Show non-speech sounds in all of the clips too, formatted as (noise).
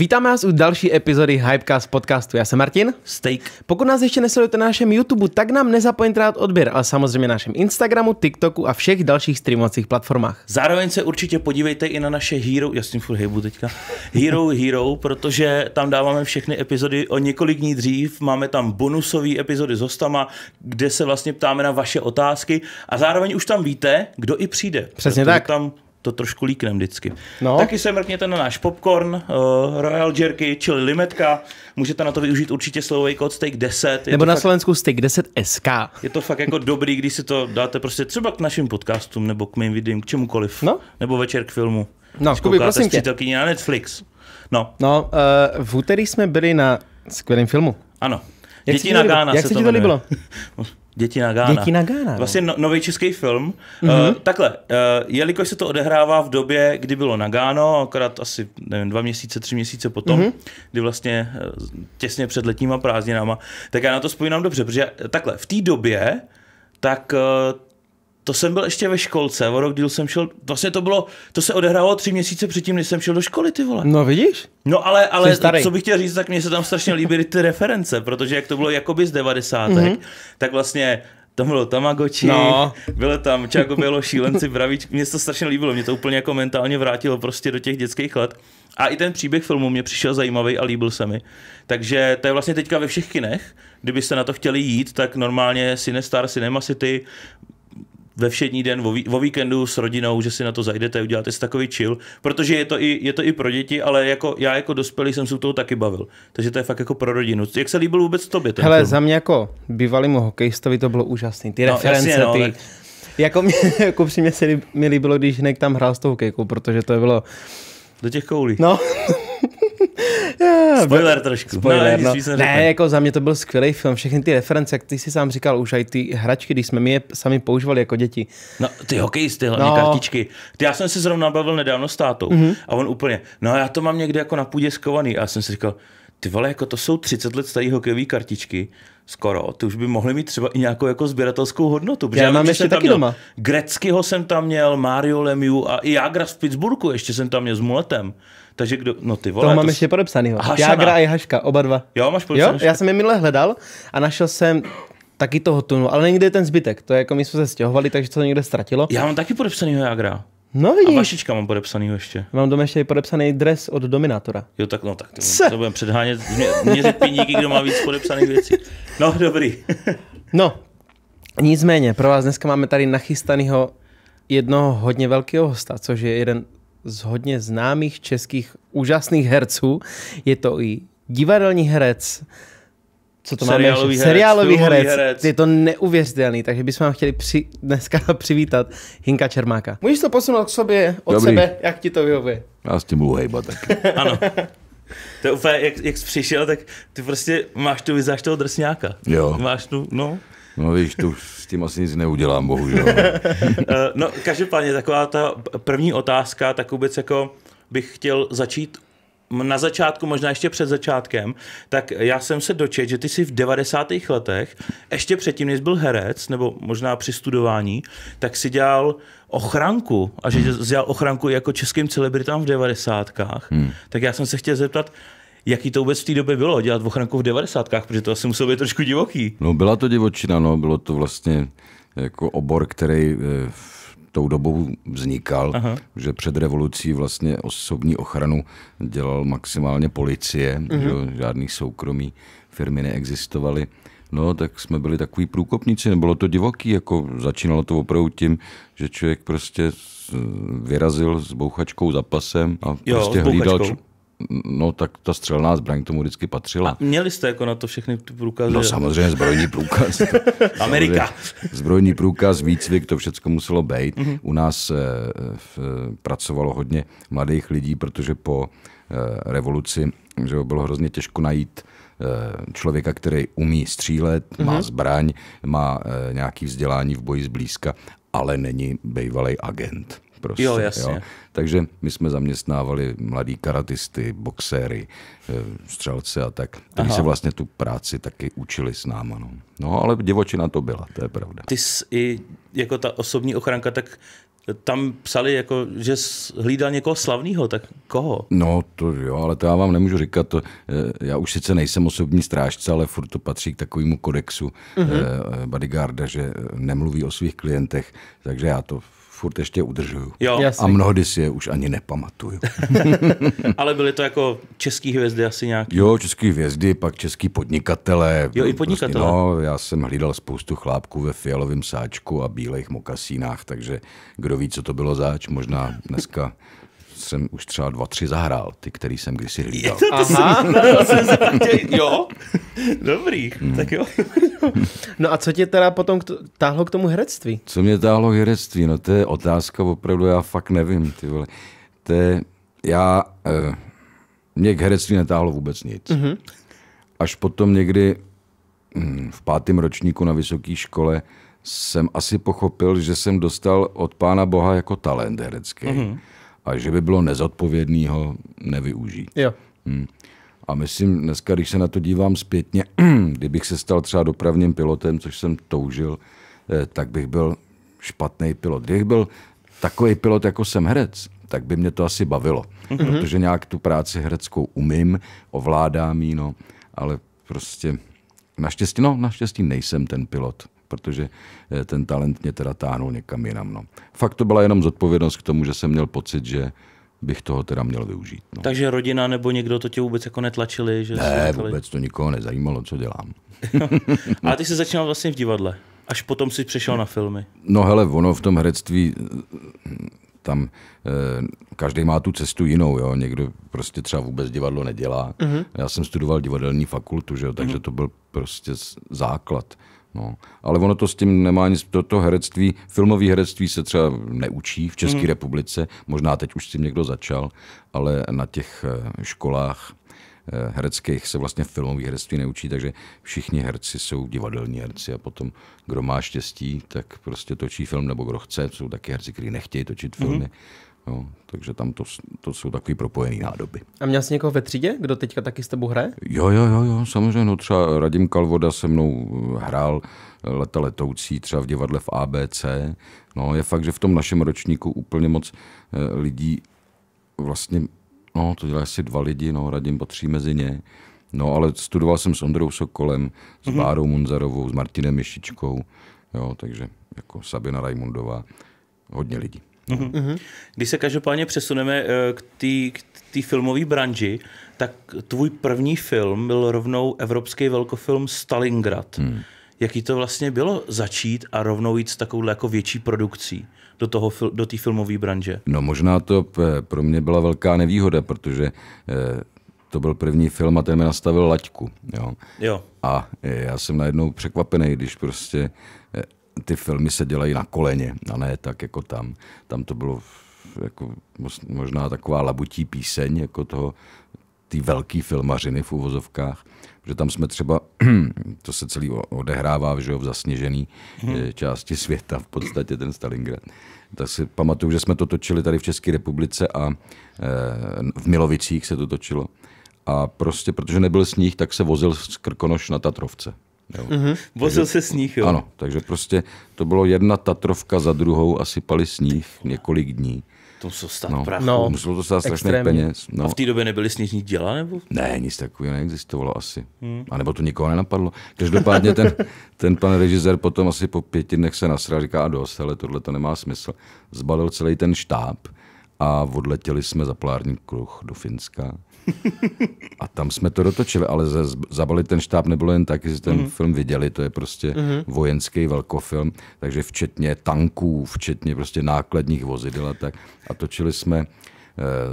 Vítáme vás u další epizody Hypecast podcastu. Já jsem Martin. Steak. Pokud nás ještě nesledujete na našem YouTube, tak nám nezapomeňte rád odběr, ale samozřejmě na našem Instagramu, TikToku a všech dalších streamovacích platformách. Zároveň se určitě podívejte i na naše Hero, já s tím furt hejbu teďka, Hero Hero, protože tam dáváme všechny epizody o několik dní dřív, máme tam bonusové epizody s hostama, kde se vlastně ptáme na vaše otázky a zároveň už tam víte, kdo i přijde. Přesně tak. Tam to trošku líknem vždycky. No. Taky se mrkněte na náš popcorn, uh, Royal Jerky, čili limetka. Můžete na to využít určitě slovový kód Steak 10. Je Nebo na fakt, Slovensku Steak 10 SK. Je to fakt jako dobrý, když si to dáte prostě třeba k našim podcastům, nebo k mým videím, k čemukoliv. No? Nebo večer k filmu. No, Kubi, prosím tě. na Netflix. No, no uh, v úterý jsme byli na skvělém filmu. Ano. Děti na Gána Jak se, ti to líbilo? (laughs) Děti na Gána. Děti na Gána. No. Vlastně no, nový český film. Mm-hmm. Uh, takhle, uh, jelikož se to odehrává v době, kdy bylo na Gáno, akorát asi nevím, dva měsíce, tři měsíce potom, mm-hmm. kdy vlastně uh, těsně před letníma prázdninama, tak já na to vzpomínám dobře, protože takhle, v té době tak uh, to jsem byl ještě ve školce, o rok díl jsem šel, vlastně to bylo, to se odehrálo tři měsíce předtím, než jsem šel do školy, ty vole. No vidíš? No ale, ale co bych chtěl říct, tak mně se tam strašně líbily ty reference, protože jak to bylo jakoby z devadesátek, mm-hmm. tak vlastně tam bylo Tamagoči, no. bylo tam Čáko Bělo, šílenci, bravíčky, mně se to strašně líbilo, mě to úplně jako mentálně vrátilo prostě do těch dětských let. A i ten příběh filmu mě přišel zajímavý a líbil se mi. Takže to je vlastně teďka ve všech kinech, kdybyste na to chtěli jít, tak normálně CineStar, Cinema City, ve všední den, vo, o víkendu s rodinou, že si na to zajdete, uděláte si takový chill, protože je to i, je to i pro děti, ale jako já jako dospělý jsem se toho taky bavil. Takže to je fakt jako pro rodinu. Jak se líbil vůbec tobě ten Hele, film? za mě jako bývalému hokejistovi to bylo úžasný. Ty no, reference, jasně, no, ty... Tak... Jako, mě, (laughs) jako přímě se mi líbilo, když Nek tam hrál s tou kejkou, protože to bylo... Do těch koulí. No. (laughs) (laughs) Spoiler trošku. Spoiler, no, no. Ne, jako za mě to byl skvělý film, všechny ty reference, jak ty si sám říkal, už i ty hračky, když jsme my je sami používali jako děti. No, ty hokejisty, hlavně no. kartičky. Ty, já jsem se zrovna bavil nedávno s tátou mm-hmm. a on úplně, no já to mám někde jako na půdě skovaný a já jsem si říkal, ty vole, jako to jsou 30 let staré hokejové kartičky, skoro, ty už by mohly mít třeba i nějakou jako sběratelskou hodnotu. já, já mám ještě taky měl, doma. Greckyho jsem tam měl, Mario Lemiu a i Jagra v Pittsburghu ještě jsem tam měl s muletem. Takže kdo, no ty vole. To mám to ještě jsi... podepsanýho. Jágra a haška, oba dva. Jo, máš podepsaný. Jo, já jsem je minule hledal a našel jsem taky toho tunu, ale někde je ten zbytek. To je jako my jsme se stěhovali, takže to někde ztratilo. Já mám taky podepsanýho Jágra. No vidíš. A Vašička mám podepsanýho ještě. Mám doma ještě podepsaný dres od Dominátora. Jo, tak no, tak to, to budeme předhánět, mě, měřit piníky, kdo má víc podepsaných věcí. No, dobrý. (laughs) no, nicméně, pro vás dneska máme tady nachystanýho jednoho hodně velkého hosta, což je jeden z hodně známých českých úžasných herců. Je to i divadelní herec, co to seriálový máme? Herec, seriálový herec. herec. Je to neuvěřitelný, takže bychom vám chtěli při, dneska (laughs) přivítat Hinka Čermáka. Můžeš to posunout k sobě, od Dobrý. sebe, jak ti to vyhovuje. Já s tím uhejba tak (laughs) ano. To je úplně, jak, jak jsi přišel, tak ty prostě máš tu vizáž toho drsňáka. Jo. Máš tu, no. No víš, tu s tím asi nic neudělám, bohužel. (laughs) Eh, no každopádně taková ta první otázka, tak vůbec jako bych chtěl začít na začátku, možná ještě před začátkem, tak já jsem se dočet, že ty jsi v 90. letech, ještě předtím, než byl herec, nebo možná při studování, tak si dělal ochranku a že jsi dělal ochranku jako českým celebritám v 90. Hmm. Tak já jsem se chtěl zeptat, jaký to vůbec v té době bylo dělat ochranku v 90. protože to asi muselo být trošku divoký. No byla to divočina, no, bylo to vlastně jako obor, který eh, v tou dobou vznikal, Aha. že před revolucí vlastně osobní ochranu dělal maximálně policie, mm-hmm. že žádný soukromí firmy neexistovaly. No, tak jsme byli takový průkopníci, nebylo to divoký, jako začínalo to opravdu tím, že člověk prostě vyrazil s bouchačkou za pasem a jo, prostě hlídal, no tak ta střelná zbraň tomu vždycky patřila. A měli jste jako na to všechny ty průkazy? No samozřejmě zbrojní průkaz. (laughs) Amerika. Zbrojní průkaz, výcvik, to všechno muselo být. Mm-hmm. U nás eh, v, pracovalo hodně mladých lidí, protože po eh, revoluci že bylo hrozně těžko najít eh, člověka, který umí střílet, mm-hmm. má mhm. zbraň, má eh, nějaký vzdělání v boji zblízka, ale není bývalý agent. Prostě, jo, jasně. Jo. Takže my jsme zaměstnávali mladí karatisty, boxéry, eh, střelce a tak, kteří se vlastně tu práci taky učili s náma. No. no, ale děvočina to byla, to je pravda. Ty jsi i jako ta osobní ochranka, tak tam psali, jako, že hlídal někoho slavného, tak koho? No to jo, ale to já vám nemůžu říkat. To, eh, já už sice nejsem osobní strážce, ale furt to patří k takovému kodexu mm-hmm. bodyguarda, že nemluví o svých klientech, takže já to furt ještě udržuju. Jo. A mnohdy si je už ani nepamatuju. (laughs) Ale byly to jako český hvězdy asi nějaký? Jo, český hvězdy, pak český podnikatele. Jo, i podnikatele. Prostě, no, já jsem hlídal spoustu chlápků ve fialovém sáčku a bílých mokasínách, takže kdo ví, co to bylo zač, možná dneska jsem už třeba dva, tři zahrál, ty, který jsem kdysi hlídal. To, to Aha, to jsem tě, jo, (laughs) dobrý, hmm. tak jo. no a co tě teda potom k to, táhlo k tomu herectví? Co mě táhlo k herectví? No to je otázka, opravdu já fakt nevím, ty vole. To je, já, eh, mě k herectví netáhlo vůbec nic. Mm-hmm. Až potom někdy hm, v pátém ročníku na vysoké škole jsem asi pochopil, že jsem dostal od pána Boha jako talent herecký. Mm-hmm a že by bylo nezodpovědný ho nevyužít. Jo. Hmm. A myslím, dneska, když se na to dívám zpětně, (clears throat) kdybych se stal třeba dopravním pilotem, což jsem toužil, eh, tak bych byl špatný pilot. Kdybych byl takový pilot, jako jsem herec, tak by mě to asi bavilo, mm-hmm. protože nějak tu práci hereckou umím, ovládám ji, no, ale prostě naštěstí, no, naštěstí nejsem ten pilot protože eh, ten talent mě teda táhnul někam jinam. No. Fakt to byla jenom zodpovědnost k tomu, že jsem měl pocit, že bych toho teda měl využít. No. Takže rodina nebo někdo to tě vůbec jako netlačili? Že ne, vůbec to nikoho nezajímalo, co dělám. (laughs) A ty jsi začínal vlastně v divadle, až potom si přešel na filmy. No hele, ono v tom herectví tam eh, každý má tu cestu jinou, jo. Někdo prostě třeba vůbec divadlo nedělá. Uh-huh. Já jsem studoval divadelní fakultu, že jo, takže uh-huh. to byl prostě základ. No, ale ono to s tím nemá nic, toto to herectví, filmové herectví se třeba neučí v České mm. republice, možná teď už s tím někdo začal, ale na těch eh, školách eh, hereckých se vlastně filmové herectví neučí, takže všichni herci jsou divadelní herci a potom, kdo má štěstí, tak prostě točí film, nebo kdo chce, jsou taky herci, kteří nechtějí točit hmm. filmy, mm. Jo, takže tam to, to jsou takový propojený nádoby. A měl jsi někoho ve třídě, kdo teďka taky s tebou hraje? Jo, jo, jo, jo samozřejmě. No, třeba Radim Kalvoda se mnou eh, hrál eh, leta letoucí, třeba v divadle v ABC. No, je fakt, že v tom našem ročníku úplně moc eh, lidí vlastně, no, to dělá asi dva lidi, no, Radim patří mezi ně. No, ale studoval jsem s Ondrou Sokolem, s mm-hmm. Bárou Munzarovou, s Martinem Mišičkou, jo, takže jako Sabina Rajmundová, hodně lidí mm Když se každopádně přesuneme eh, k té filmové branži, tak tvůj první film byl rovnou evropský velkofilm Stalingrad. Hmm. Jaký to vlastně bylo začít a rovnou jít s takovou jako větší produkcí do té do filmové branže? No možná to eh, pro mě byla velká nevýhoda, protože eh, to byl první film a ten mi nastavil laťku. Jo. jo. A já jsem najednou překvapený, když prostě ty filmy se dělají na koleně, a ne tak jako tam. Tam to bylo jako možná taková labutí píseň jako toho, ty velký filmařiny v uvozovkách, že tam jsme třeba, (clears throat) to se celý odehrává že v zasněžený hmm. části světa, v podstatě ten Stalingrad. Tak si pamatuju, že jsme to točili tady v České republice a eh, v Milovicích se to točilo. A prostě, protože nebyl sníh, tak se vozil z Krkonoš na Tatrovce. Jo. Uh-huh. Vozil se sníh, jo? Ano, takže prostě to bylo jedna Tatrovka za druhou a sypali sníh několik dní. To muselo stát no, prachu. No, muselo to stát strašných peněz. No. A v té době nebyly sněžní děla? Nebo? Ne, nic takového neexistovalo asi. Hmm. A nebo to nikoho nenapadlo. Každopádně ten, ten pan režisér potom asi po pěti dnech se nasral, říká a dost, ale tohle to nemá smysl. Zbalil celý ten štáb a odletěli jsme za polární kruh do Finska. A tam jsme to dotočili, ale zabalit ten štáb nebylo jen tak, jestli ten mm. film viděli, to je prostě mm. vojenský velkofilm, takže včetně tanků, včetně prostě nákladních vozidel a tak. A točili jsme e,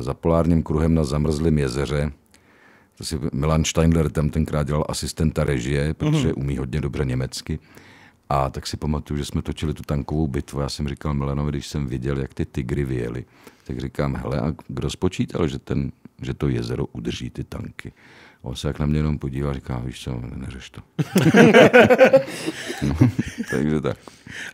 za polárním kruhem na zamrzlém jezeře, to si Milan Steindler tam tenkrát dělal asistenta režie, protože mhm. umí hodně dobře německy. A tak si pamatuju, že jsme točili tu tankovou bitvu. Já jsem říkal Milanovi, když jsem viděl, jak ty tygry vyjeli, tak říkám, hele, a kdo spočítal, že ten že to jezero udrží ty tanky. On se jak na mě jenom podívá, říká, víš co, neřeš to. (laughs) no, takže tak.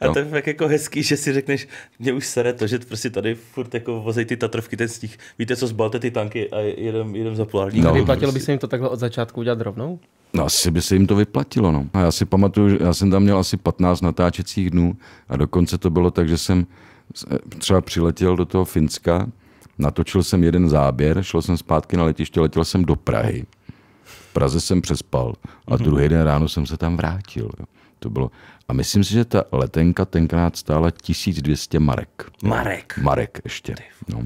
No. A to je fakt jako hezký, že si řekneš, mě už sere to, že prostě tady furt jako vozej ty Tatrovky, ten sníh. Víte co, zbalte ty tanky a jedem, jedem za polární. No, no. vyplatilo prostě. by se jim to takhle od začátku udělat rovnou? No asi by se jim to vyplatilo, no. A já si pamatuju, že já jsem tam měl asi 15 natáčecích dnů a dokonce to bylo tak, že jsem eh, třeba přiletěl do toho Finska Natočil jsem jeden záběr, šel jsem zpátky na letiště, letěl jsem do Prahy. V Praze jsem přespal a mhm. druhý den ráno jsem se tam vrátil. To bylo. A myslím si, že ta letenka tenkrát stála 1200 marek. Marek. Marek ještě. No.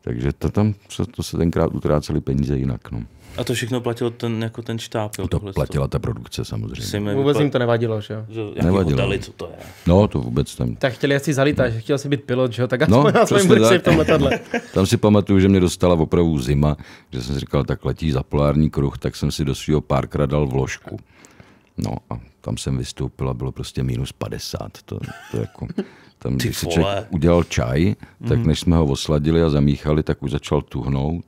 Takže to, tam to se tenkrát utráceli peníze jinak. No. A to všechno platilo ten, jako ten štáb, jo? To platila to. ta produkce samozřejmě. Sime vůbec vypad... jim to nevadilo, že jo? Nevadilo. Hoteli, co to je. No, to vůbec tam. Tak chtěli asi zalít, že no. chtěl si být pilot, že jo? Tak no, aspoň v tom letadle. (laughs) tam si pamatuju, že mě dostala opravdu zima, že jsem si říkal, tak letí za polární kruh, tak jsem si do svého párkrát dal vložku. No a tam jsem vystoupil a bylo prostě minus 50. To, to jako, tam, Ty když si člověk udělal čaj, tak mm. než jsme ho osladili a zamíchali, tak už začal tuhnout.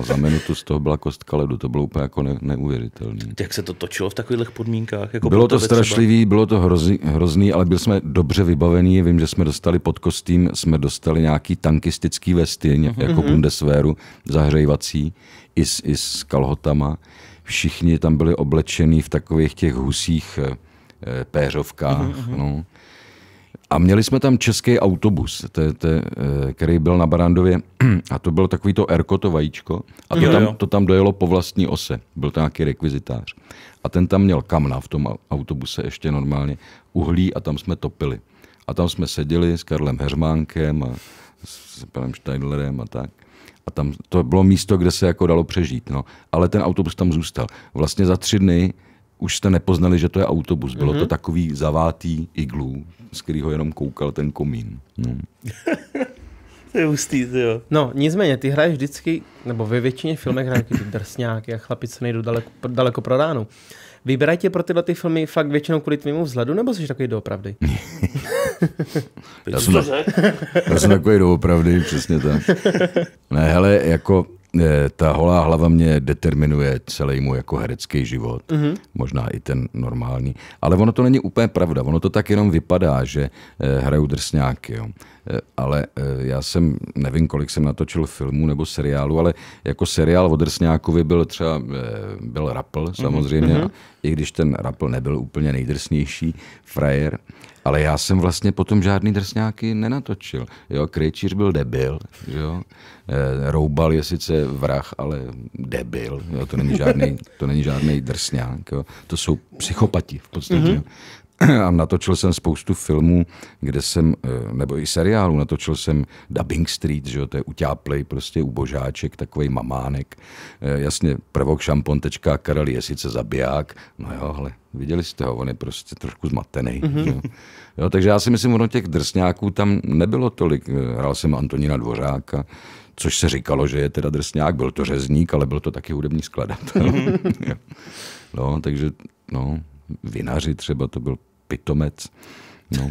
A za minutu z toho byla kostka ledu, to bylo úplně jako ne, neuvěřitelné. Jak se to točilo v takových podmínkách? Jako bylo to strašlivý, třeba? bylo to hrozný, hrozný, ale byli jsme dobře vybavení. Vím, že jsme dostali pod kostým, jsme dostali nějaký tankistický vesty, uh-huh. Mhm. jako mhm. Bundeswehru, zahřejvací, i s, i s kalhotama. Všichni tam byli oblečení v takových těch husích eh, eh, péřovkách. Uh-huh. No a měli jsme tam český autobus, te, te, eh, který byl na Barandově, (clears throat) a to bylo takový to Erko, to vajíčko, a to, jo, tam, jo. to tam dojelo po vlastní ose. Byl tam nějaký rekvizitář. A ten tam měl kamna v tom autobuse ještě normálně, uhlí a tam jsme topili. A tam jsme seděli s Karlem Hermánkem a s panem Steinlerem a tak. A tam to bylo místo, kde se jako dalo přežít. No. Ale ten autobus tam zůstal. Vlastně za tři dny už jste nepoznali, že to je autobus. Bylo mm-hmm. to mhm. takový zavátý iglu, z kterého jenom koukal ten komín. No. (laughs) to je hustý, jo. No, nicméně, ty hraješ vždycky, nebo ve většině filmech hraješ ty drsňáky a chlapi, co nejdou daleko, daleko pro ránu. Vybírají tě pro tyhle ty filmy fakt většinou kvůli tvému vzhledu, nebo jsi takový doopravdy? já, jsem, já jsem takový doopravdy, přesně tak. Ne, hele, jako Eh, ta holá hlava mě determinuje celý můj jako herecký život, mm-hmm. možná i ten normální. Ale ono to není úplně pravda, ono to tak jenom vypadá, že eh, hraju drsňáky. Jo. Eh, ale já jsem, nevím, kolik jsem natočil filmů nebo seriálu, ale jako seriál o drsňákovi byl třeba, byl Rappel, mhm, samozřejmě, mm-hmm. i když ten Rappel nebyl úplně nejdrsnější frajer, ale já jsem vlastně potom žádný drsňáky nenatočil. Jo, Krejčíř byl debil, jo. Eh, roubal je sice vrah, ale debil. Jo, to není žádný, to není žádný drsňák. Jo. To jsou psychopati v podstatě. Mm-hmm a natočil jsem spoustu filmů, kde jsem, eh, nebo i seriálu, natočil jsem Dubbing Street, že jo, to je utáplej prostě ubožáček, takový mamánek. Eh, jasně, prvok šampon tečka Karel je sice zabiják, no jo, ale viděli jste ho, on je prostě trošku zmatený. Mm-hmm. Jo. jo, takže já si myslím, ono těch drsňáků tam nebylo tolik. Eh, hrál jsem Antonína Dvořáka, což se říkalo, že je teda drsňák, byl to řezník, ale byl to taky hudební skladatel. Mhm. (laughs) no, takže, no, vinaři třeba to byl pitomec. No,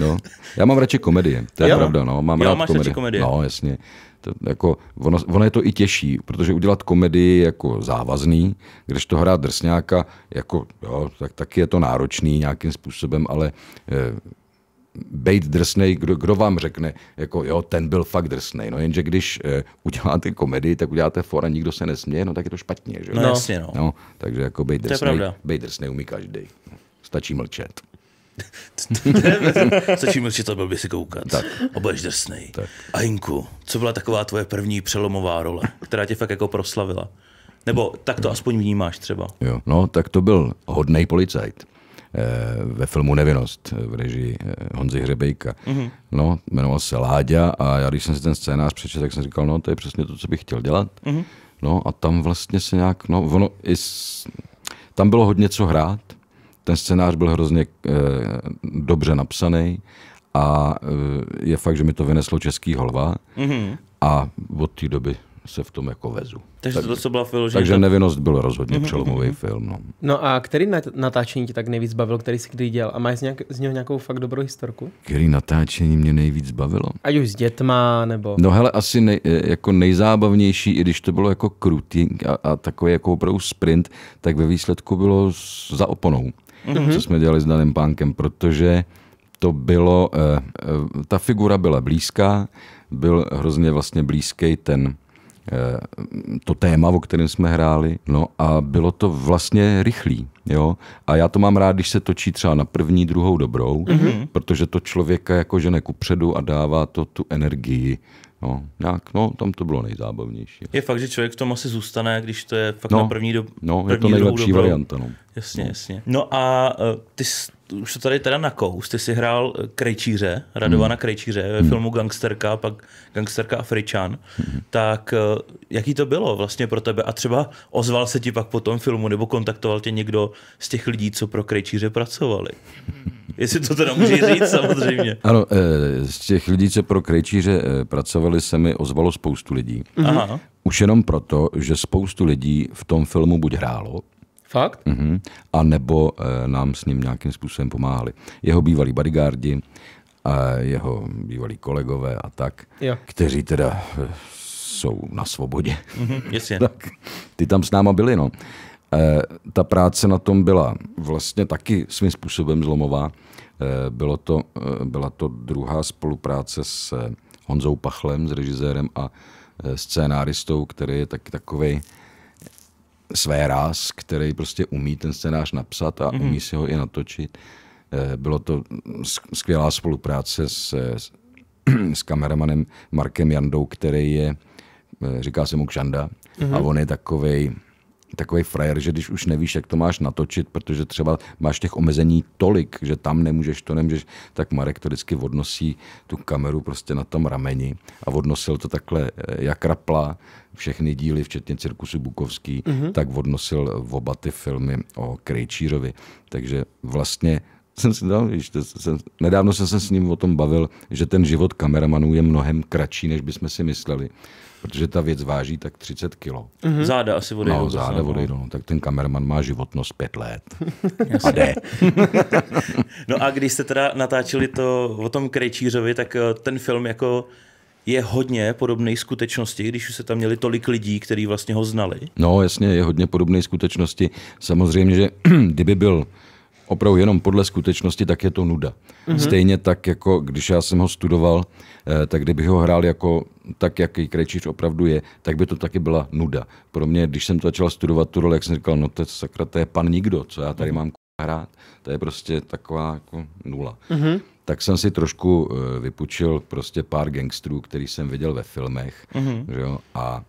no. Já mám radši komedie, to je jo. pravda. No. Mám jo, rád máš komedie. radši komedie. No, jasně. To, jako, ono, ono, je to i těžší, protože udělat komedii jako závazný, když to hrát drsňáka, jako, jo, tak taky je to náročný nějakým způsobem, ale e, bejt drsnej, kdo, kdo vám řekne, jako jo, ten byl fakt drsnej. No jenže když e, uděláte komedii, tak uděláte for a nikdo se nesměje, no tak je to špatně, že? No, no. jasně, no. no takže jako bejt drsnej, bejt drsnej umí každý. No stačí mlčet. (laughs) Stačí mlčet, byl by si koukat. Tak. A budeš drsnej. Tak. A Inku, co byla taková tvoje první přelomová role, která tě fakt jako proslavila? Nebo tak to aspoň vnímáš třeba. Jo, no, tak to byl hodný policajt eh, ve filmu Nevinnost v režii eh, Honzy Hřebejka. Mm-hmm. No, jmenoval se Láďa a já když jsem si ten scénář přečetl, tak jsem říkal, no to je přesně to, co bych chtěl dělat. Mm-hmm. No a tam vlastně se nějak, no ono, s... tam bylo hodně co hrát, ten scénář byl hrozně eh, dobře napsaný a eh, je fakt, že mi to vyneslo český holva mm-hmm. a od té doby se v tom jako vezu. Takže tak, to, co byla vyložená. Takže to... Nevinnost byl rozhodně mm-hmm. přelomový mhm. film. No. no a který natáčení ti tak nejvíc bavil, který jsi kdy dělal? A máš z, nějak, z něho nějakou fakt dobrou historku? Který natáčení mě nejvíc bavilo? Ať už s dětma, nebo... No hele, asi nej, jako nejzábavnější, i když to bylo jako krutý a, a takový jako opravdu sprint, tak ve výsledku bylo za oponou mm-hmm. co jsme dělali s daným pánkem, protože to bylo, eh, eh, ta figura byla blízká, byl hrozně vlastně blízký ten, eh, to téma, o kterém jsme hráli, no a bylo to vlastně rychlý, jo. A já to mám rád, když se točí třeba na první, druhou dobrou, mm-hmm. protože to člověka jako žene kupředu a dává to tu energii No, nějak, no, tam to bylo nejzábavnější. Je fakt, že člověk v tom asi zůstane, když to je fakt no, na první dobu. No, první je to nejlepší varianta. No. Jasně, no. jasně. No a uh, ty jsi už to tady teda kous, ty si hrál eh, Krejčíře, Radovana hmm. Krejčíře ve hmm. filmu Gangsterka, pak Gangsterka Afričan, hmm. tak eh, jaký to bylo vlastně pro tebe? A třeba ozval se ti pak po tom filmu, nebo kontaktoval tě někdo z těch lidí, co pro Krejčíře pracovali? (laughs) Jestli to teda může říct, samozřejmě. Ano, eh, z těch lidí, co pro Krejčíře pracovali, se mi ozvalo spoustu lidí. Aha. Už jenom proto, že spoustu lidí v tom filmu buď hrálo, Fakt? Mm-hmm. A nebo e, nám s ním nějakým způsobem pomáhali. Jeho bývalí bodyguardi, a jeho bývalí kolegové a tak, jo. kteří teda eh, jsou na svobodě. Mm-hmm, (laughs) tak, ty tam s náma byli, no. E, ta práce na tom byla vlastně taky svým způsobem zlomová. E, bylo to, e, byla to druhá spolupráce s Honzou Pachlem, s režisérem a scénáristou, který je taky takovej své ráz, který prostě umí ten scénář napsat a umí mhm. si ho i natočit. Eh, bylo to skvělá spolupráce s, s kameramanem Markem Jandou, který je, eh, říká se mu Kšanda, mm-hmm. a mhm. on je takovej takový frajer, že když už nevíš, jak to máš natočit, protože třeba máš těch omezení tolik, že tam nemůžeš, to nemůžeš, tak Marek to vždycky odnosí tu kameru prostě na tom rameni a odnosil to takhle eh, jak rapla, všechny díly, včetně Cirkusu Bukovský, mm-hmm. tak odnosil v oba ty filmy o Krejčírovi. Takže vlastně jsem si dal, víš, to jsem, nedávno jsem se s ním o tom bavil, že ten život kameramanů je mnohem kratší, než bychom si mysleli protože ta věc váží tak 30 kilo. Mm-hmm. Záda asi odejdou. No, záda no. odejdou, no. tak ten kameraman má životnost 5 let. (laughs) a jde. (laughs) no a když jste teda natáčeli to o tom Krejčířovi, tak eh, ten film jako je hodně podobné skutečnosti, když už se tam měli tolik lidí, kteří vlastně ho znali. No jasně, je hodně podobné skutečnosti. Samozřejmě, že (clears throat) kdyby byl opravdu jenom podle skutečnosti, tak je to nuda. Mm-hmm. Stejně tak, jako když já jsem ho studoval, eh, tak kdybych ho hrál jako tak, jaký Krejčíř opravdu je, tak by to taky byla nuda. Pro mě, když jsem to začal studovat tu roli, jak jsem říkal, no to je sakra, to je pan nikdo, co já tady mhm. mám hrát, to je prostě taková jako nula. Mm-hmm. Tak jsem si trošku eh, vypučil prostě pár gangstrů, který jsem viděl ve filmech, mm-hmm. že jo, a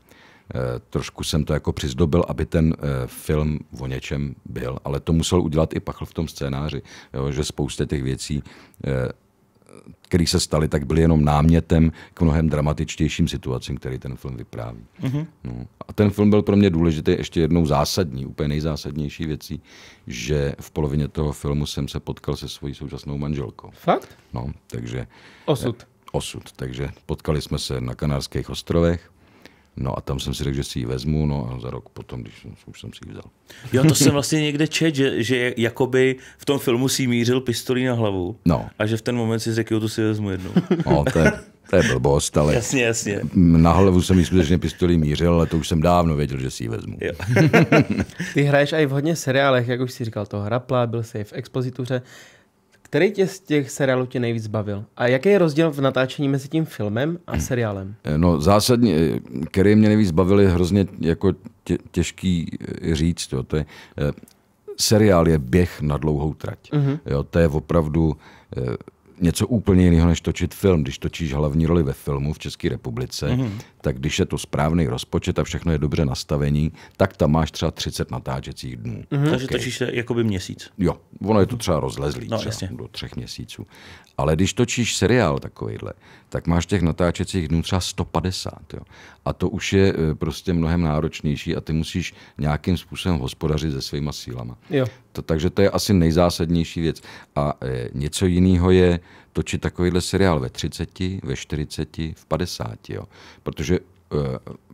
Eh, trošku jsem to jako přizdobil, aby ten eh, film o něčem byl, ale to musel udělat i Pachl v tom scénáři, jo, že spousta těch věcí eh, které se staly, tak byly jenom námětem k mnohem dramatičtějším situacím, který ten film vypráví. Mm-hmm. No. A ten film byl pro mě důležitý ještě jednou zásadní, úplně nejzásadnější věcí, že v polovině toho filmu jsem se potkal se svojí současnou manželkou. Fakt? No, takže... Osud. Osud, takže potkali jsme se na Kanárských ostrovech No a tam jsem si řekl, že si ji vezmu, no a za rok potom, když jsem, už jsem si ji vzal. Jo, to jsem vlastně někde čet, že, že jakoby v tom filmu si mířil pistolí na hlavu no. a že v ten moment si řekl, jo, to si vezmu jednou. No, to je, to je blbost, ale jasně, jasně. na hlavu jsem ji skutečně pistolí mířil, ale to už jsem dávno věděl, že si ji vezmu. Jo. (laughs) Ty hraješ i v hodně seriálech, jak už si říkal, to Hrapla, byl jsi v Expozituře. Který tě z těch seriálů tě nejvíc bavil? A jaký je rozdíl v natáčení mezi tím filmem a hmm. seriálem? Eh, no zásadně, eh, který mě nejvíc bavil, je hrozně jako tě, těžký eh, říct. Jo. To je, seriál je běh na dlouhou trať. Mm-hmm. Jo, to je opravdu něco úplně jiného, než točit film. Když točíš hlavní roli ve filmu v České republice, mm-hmm tak když je to správný rozpočet a všechno je dobře nastavení, tak tam máš třeba 30 natáčecích dnů. Mm-hmm. Okay. Takže točíš eh, jakoby měsíc. Jo, ono je to třeba rozlezlý no, třeba do třech měsíců. Ale když točíš seriál takovýhle, tak máš těch natáčecích dnů třeba 150. Jo. A to už je eh, prostě mnohem náročnější a ty musíš nějakým způsobem hospodařit se svýma sílama. Jo. To, takže to je asi nejzásadnější věc. A e, něco jiného je točit takovýhle seriál ve 30, ve 40, v 50, jo. Protože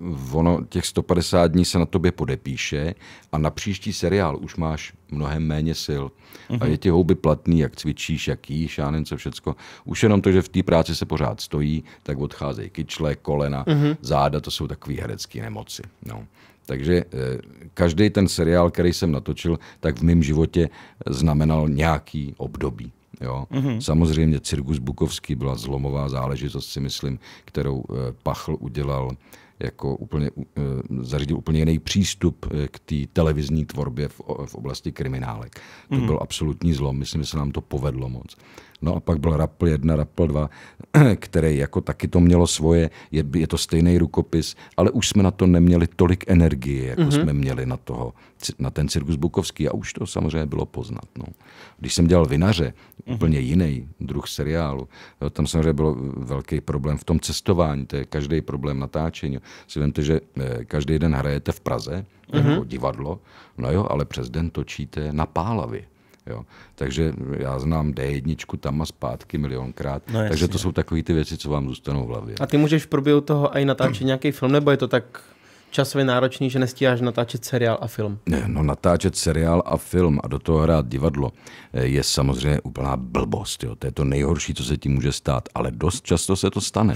uh, ono těch 150 dní se na tobě podepíše a na příští seriál už máš mnohem méně sil. Mm-hmm. A mhm. je ti houby platný, jak cvičíš, jak jíš, já nevím co všecko. Už jenom to, že v té práci se pořád stojí, tak odcházejí kyčle, kolena, mm-hmm. záda, to jsou takové herecké nemoci. No. Takže eh, každý ten seriál, který jsem natočil, tak v mém životě znamenal nějaký období. Jo? Mm-hmm. Samozřejmě Cirkus Bukovský byla zlomová záležitost, si myslím, kterou eh, Pachl udělal jako úplně, eh, zařídil úplně jiný přístup eh, k té televizní tvorbě v, v oblasti kriminálek. Mm-hmm. To mhm. byl absolutní zlom, myslím, že se nám to povedlo moc. No a pak byl Rappel 1, Rappel 2, (clears throat) který jako taky to mělo svoje, je, je to stejný rukopis, ale už jsme na to neměli tolik energie, jako mm-hmm. jsme měli na, toho, na ten cirkus Bukovský a už to samozřejmě bylo poznat. No. Když jsem dělal Vinaře, mm-hmm. úplně jiný druh seriálu, tam samozřejmě byl velký problém v tom cestování, to je každý problém natáčení. Si vemte, že eh, každý den hrajete v Praze, mm-hmm. jako divadlo, no jo, ale přes den točíte na Pálavě. Jo. Takže já znám D1 tam a zpátky milionkrát, no takže to jsou takové ty věci, co vám zůstanou v hlavě. A ty můžeš v průběhu toho i natáčet nějaký film, nebo je to tak časově náročný, že nestíháš natáčet seriál a film? Ne, no natáčet seriál a film a do toho hrát divadlo eh, je samozřejmě úplná blbost. Jo. To je to nejhorší, co se tím může stát, ale dost často se to stane.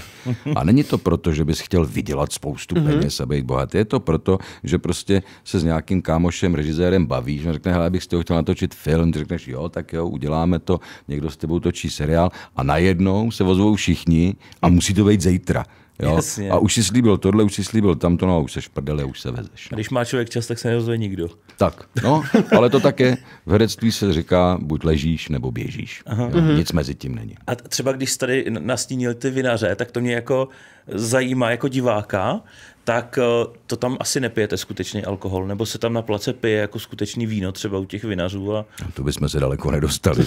A není to proto, že bys chtěl vydělat spoustu mhm. peněz a být bohatý. Je to proto, že prostě se s nějakým kámošem, režisérem bavíš, a řekne, hele, bych s tebou chtěl natočit film, ty řekneš, jo, tak jo, uděláme to, někdo s tebou točí seriál a najednou se ozvou všichni a musí to být zítra. Jo? Jasně. A už si slíbil tohle, už si slíbil tamto, no a už se šprdele, už se vezeš. No. A když má člověk čas, tak se nerozve nikdo. Tak, no, ale to také v herectví se říká, buď ležíš, nebo běžíš. Aha. Jo? Mhm. Nic mezi tím není. A třeba když tady nastínil ty vinaře, tak to mě jako zajímá jako diváka, tak eh, to tam asi nepijete skutečný alkohol, nebo se tam na place pije jako skutečný víno třeba u těch vinařů. A... To bychom se daleko nedostali.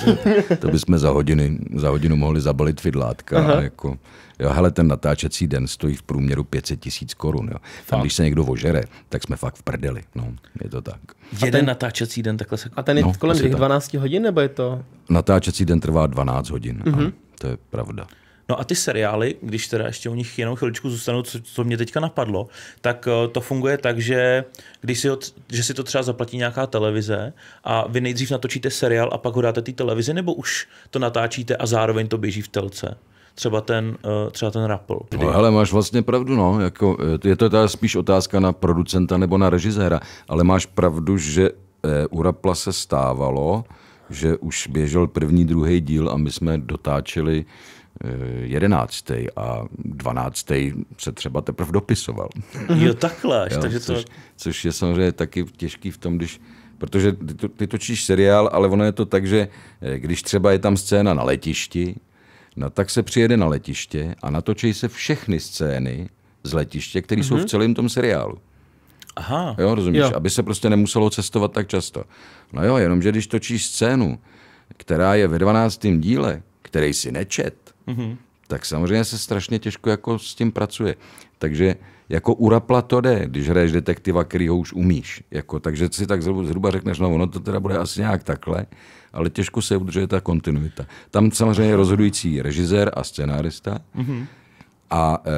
to bychom za, hodiny, za hodinu mohli zabalit vidlátka. jako, jo, hele, ten natáčecí den stojí v průměru 500 tisíc korun. Jo. Tam, a. když se někdo ožere, tak jsme fakt v prdeli. No, je to tak. A Jeden ten, natáčecí den takhle se... A ten je no, kolem těch 12 tak. hodin, nebo je to? Natáčecí den trvá 12 hodin. Mm-hmm. A to je pravda. No a ty seriály, když teda ještě u nich jenom chviličku zůstanu, co, co mě teďka napadlo, tak eh, to funguje tak, že když si, ho, že si to třeba zaplatí nějaká televize a vy nejdřív natočíte seriál a pak ho dáte té televizi, nebo už to natáčíte a zároveň to běží v telce? třeba ten, eh, třeba ten rapl. No, hele, máš vlastně pravdu, no. Jako, eh, je to teda spíš otázka na producenta nebo na režiséra, ale máš pravdu, že u Rapla se stávalo, že už běžel první, druhý díl a my jsme dotáčeli 11. Eh, a 12. se třeba teprve dopisoval. Jo, takhle. jo, takže což, to... což je samozřejmě taky těžký v tom, když protože ty, to, ty točíš seriál, ale ono je to tak, že eh, když třeba je tam scéna na letišti, no tak se přijede na letiště a natočí se všechny scény z letiště, které mm-hmm. jsou v mhm. celém tom seriálu. Aha. Jo, rozumíš? Jo. Aby se prostě nemuselo cestovat tak často. No jo, jenomže když točíš scénu, která je ve 12. díle, který si nečet, mm-hmm. tak samozřejmě se strašně těžko jako s tím pracuje. Takže jako Rapla to jde, když hraješ detektiva, který ho už umíš. Jako, takže si tak zhruba řekneš, no ono to teda bude asi nějak takhle, ale těžko se udržuje ta kontinuita. Tam samozřejmě je rozhodující režisér a scenárista, mm-hmm a e,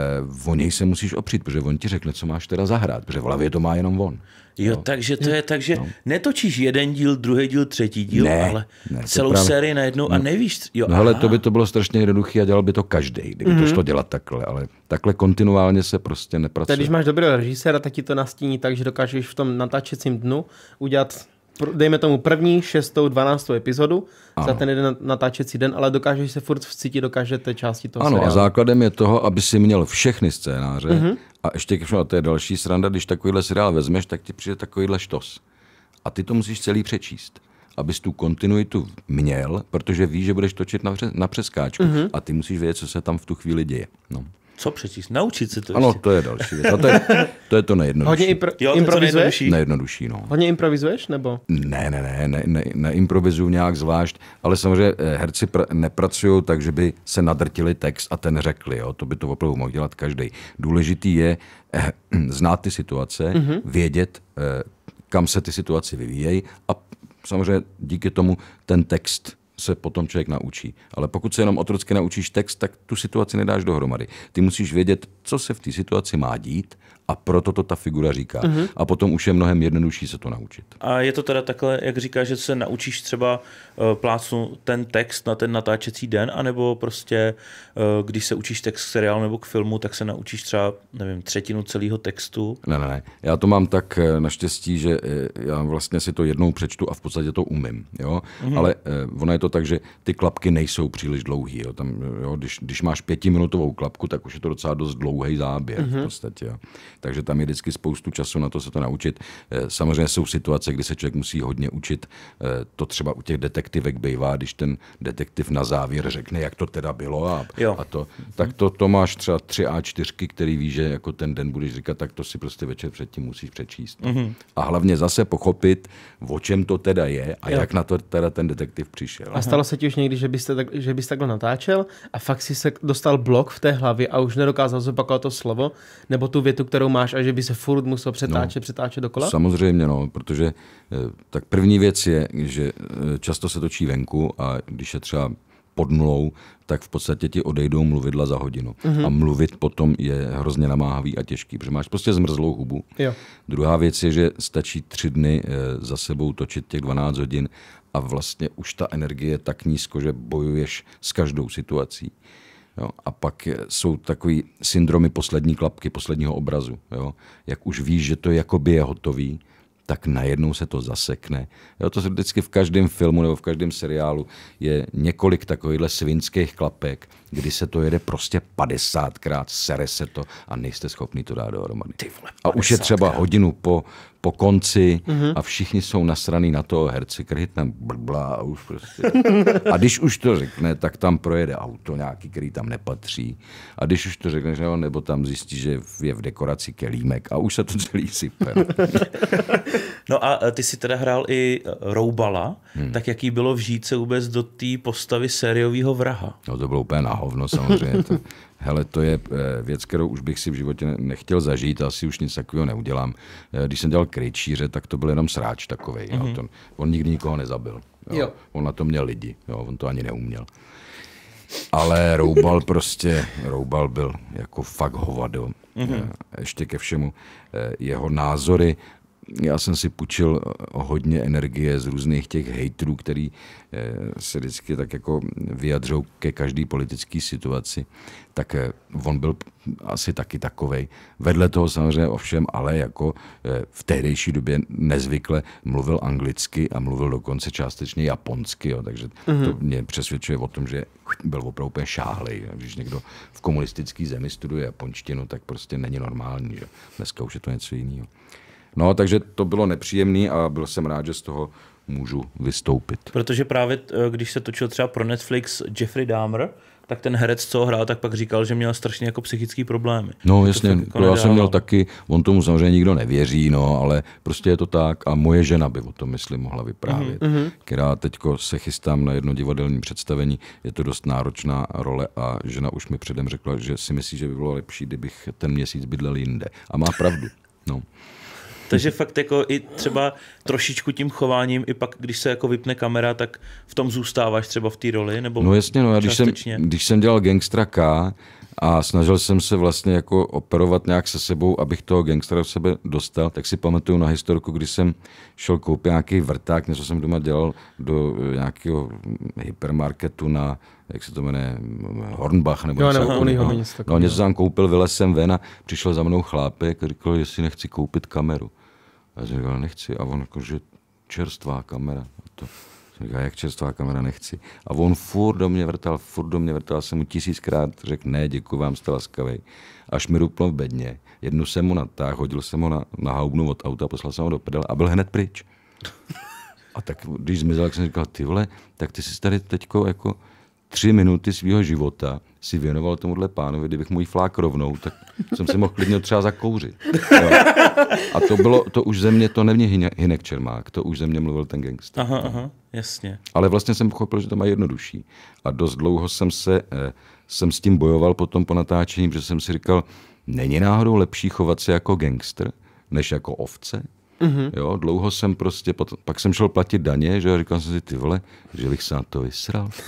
o něj se musíš opřít, protože on ti řekne, co máš teda zahrát, protože v hlavě to má jenom on. Jo, jo, takže to je tak, že no. netočíš jeden díl, druhý díl, třetí díl, ne, ale ne, celou právě... sérii najednou no. a nevíš. Jo, no hele, to by to bylo strašně jednoduché a dělal by to každý, kdyby mm-hmm. to šlo mhm. dělat takhle, ale takhle kontinuálně se prostě nepracuje. Tak když máš dobrého režiséra, tak ti to nastíní tak, že dokážeš v tom natáčecím dnu udělat dejme tomu první, šestou, dvanáctou epizodu ano. za ten jeden natáčecí den, ale dokážeš se furt vcítit do každé té části toho Ano, seriálu. a základem je toho, aby si měl všechny scénáře mm-hmm. a ještě když no, to je další sranda, když takovýhle seriál vezmeš, tak ti přijde takovýhle štos. A ty to musíš celý přečíst abys tu kontinuitu měl, protože víš, že budeš točit na, pře- na přeskáčku mm-hmm. a ty musíš vědět, co se tam v tu chvíli děje. No. Co přečíst? Naučit se to Ano, ještě. to je další věc. A to, je, to je to (laughs) nejjednodušší. Hodně impro- jo, to improvizuješ? To nejjednodušší, no. Hodně improvizuješ, nebo? Ne, ne, ne, ne, ne neimprovizuju nějak zvlášť, ale samozřejmě eh, herci pr- nepracují tak, že by se nadrtili text a ten řekli, jo. To by to opravdu mohl dělat každý. Důležitý je eh, (clears throat) znát ty situace, mm-hmm. vědět, eh, kam se ty situace vyvíjejí a samozřejmě díky tomu ten text se potom člověk naučí. Ale pokud se jenom otrocky naučíš text, tak tu situaci nedáš dohromady. Ty musíš vědět, co se v té situaci má dít a proto to ta figura říká. Mm-hmm. A potom už je mnohem jednodušší se to naučit. A je to teda takhle, jak říkáš, že se naučíš třeba eh, plácnu ten text na ten natáčecí den, anebo prostě, eh, když se učíš text k seriálu nebo k filmu, tak se naučíš třeba, nevím, třetinu celého textu? Ne, ne, ne. Já to mám tak eh, naštěstí, že já vlastně si to jednou přečtu a v podstatě to umím. Jo? Mm-hmm. Ale ono je to tak, že ty klapky nejsou příliš dlouhý. Jo? Tam, jo, když, když máš pětiminutovou klapku, tak už je to docela dost dlouhý záběr mm-hmm. v mhm. podstatě. Jo? takže tam je vždycky spoustu času na to se to naučit. Eh, samozřejmě jsou situace, kdy se člověk musí hodně učit. Eh, to třeba u těch detektivek bývá, když ten detektiv na závěr řekne, jak to teda bylo a, a to. Tak to, to máš třeba 3 A4, který ví, že jako ten den budeš říkat, tak to si prostě večer předtím musíš přečíst. Mm-hmm. A hlavně zase pochopit, o čem to teda je a jo. jak na to teda ten detektiv přišel. A stalo se ti už někdy, že byste, tak, že byste takhle natáčel a fakt si se dostal blok v té hlavě a už nedokázal zopakovat to slovo nebo tu větu, kterou máš a že by se furt musel přetáčet, no, přetáčet dokola? Samozřejmě, no, protože eh, tak první věc je, že eh, často se točí venku a když je třeba pod nulou, tak v podstatě ti odejdou mluvidla za hodinu. Mm-hmm. A mluvit potom je hrozně namáhavý a těžký, protože máš prostě zmrzlou hubu. Jo. Druhá věc je, že stačí tři dny eh, za sebou točit těch 12 hodin a vlastně už ta energie je tak nízko, že bojuješ s každou situací. Jo? A pak jsou takový syndromy poslední klapky, posledního obrazu. Jo? Jak už víš, že to jakoby je hotový, tak najednou se to zasekne. Jo, to vždycky v každém filmu nebo v každém seriálu je několik takovýchhle svinských klapek, kdy se to jede prostě 50krát, sere se to a nejste schopni to dát dohromady. Vole, a už je třeba krát. hodinu po, po konci mm-hmm. a všichni jsou nasraný na toho herci který tam blblá a už prostě. A když už to řekne, tak tam projede auto nějaký, který tam nepatří. A když už to že nebo, nebo tam zjistí, že je v dekoraci kelímek a už se to celý sype. (laughs) No a e, ty si teda hrál i e, Roubala, hmm. tak jaký bylo vžít se vůbec do té postavy sériového vraha? No to bylo úplně hovno samozřejmě. To, hele, to je eh, věc, kterou už bych si v životě nechtěl zažít, asi už nic takového neudělám. Eh, když jsem dělal kryčíře, tak to byl jenom sráč takový. Mm-hmm. on nikdy nikoho nezabil. Jo. Jo. On na to měl lidi, jo, on to ani neuměl. Ale Roubal (laughs) prostě, Roubal byl jako fakt hovado. Mm-hmm. Ještě ke všemu jeho názory já jsem si půjčil eh, hodně energie z různých těch hejtrů, který eh, se vždycky tak jako vyjadřou ke každé politické situaci, tak eh, on byl asi taky takovej. Vedle toho samozřejmě ovšem, ale jako v tehdejší době nezvykle mluvil anglicky a mluvil dokonce částečně japonsky, jo, takže mm-hmm. to mhm. mě přesvědčuje o tom, že byl opravdu úplně šáhlej. Když někdo v komunistické zemi studuje japonštinu, tak prostě není normální. Že? Dneska už je to něco jiného. No, takže to bylo nepříjemné a byl jsem rád, že z toho můžu vystoupit. Protože právě eh, když se točil třeba pro Netflix Jeffrey Dahmer, tak ten herec, co ho hrál, tak pak říkal, že měl strašně jako psychický problémy. No jasně, to, to já jako jsem měl taky, on tomu samozřejmě nikdo nevěří, no, ale prostě je to tak a moje žena by o tom, myslím, mohla vyprávět, mm-hmm. která teďko se chystám na jedno divadelní představení, je to dost náročná role a žena už mi předem řekla, že si myslí, že by bylo lepší, kdybych ten měsíc bydlel jinde. A má pravdu. No. Takže fakt jako i třeba trošičku tím chováním, i pak, když se jako vypne kamera, tak v tom zůstáváš třeba v té roli? Nebo no jasně, no já když jsem, když jsem dělal Gangstra K, a snažil jsem se vlastně jako operovat nějak se sebou, abych toho gangstera v sebe dostal, tak si pamatuju na historiku, kdy jsem šel koupit nějaký vrták, něco jsem doma dělal do eh, nějakého hypermarketu na, jak se to jmenuje, Hornbach nebo něco, no, no, no, něco jsem koupil, vylez jsem ven a přišel za mnou chlápek a říkal, jestli nechci koupit kameru. A já jsem říkal, nechci. A on jako, že čerstvá kamera. A to, jsem říkal, jak čerstvá kamera nechci. A on furt do mě vrtal, furt do mě vrtal, jsem mu tisíckrát řekl, ne, děkuji vám, jste laskavý. Až mi ruplo v bedně, jednu jsem mu natáhl, hodil jsem ho na, na haubnu od auta, poslal jsem ho do pedele a byl hned pryč. A tak když zmizel, tak jsem říkal, ty vole, tak ty jsi tady teďko jako tři minuty svého života si věnoval tomuhle pánovi, kdybych mu jí flák rovnou, tak jsem si mohl klidně třeba zakouřit. Jo. A to bylo, to už ze mě, to nevně Hinek Čermák, to už ze mě mluvil ten gangster. Aha, no. aha, jasně. Ale vlastně jsem pochopil, že to má jednodušší. A dost dlouho jsem se, eh, jsem s tím bojoval potom po natáčení, protože jsem si říkal, není náhodou lepší chovat se jako gangster, než jako ovce? Mm-hmm. Jo, dlouho jsem prostě, potom, pak jsem šel platit daně, že jo, říkal jsem si, ty vole, že bych se na to vysral. (laughs)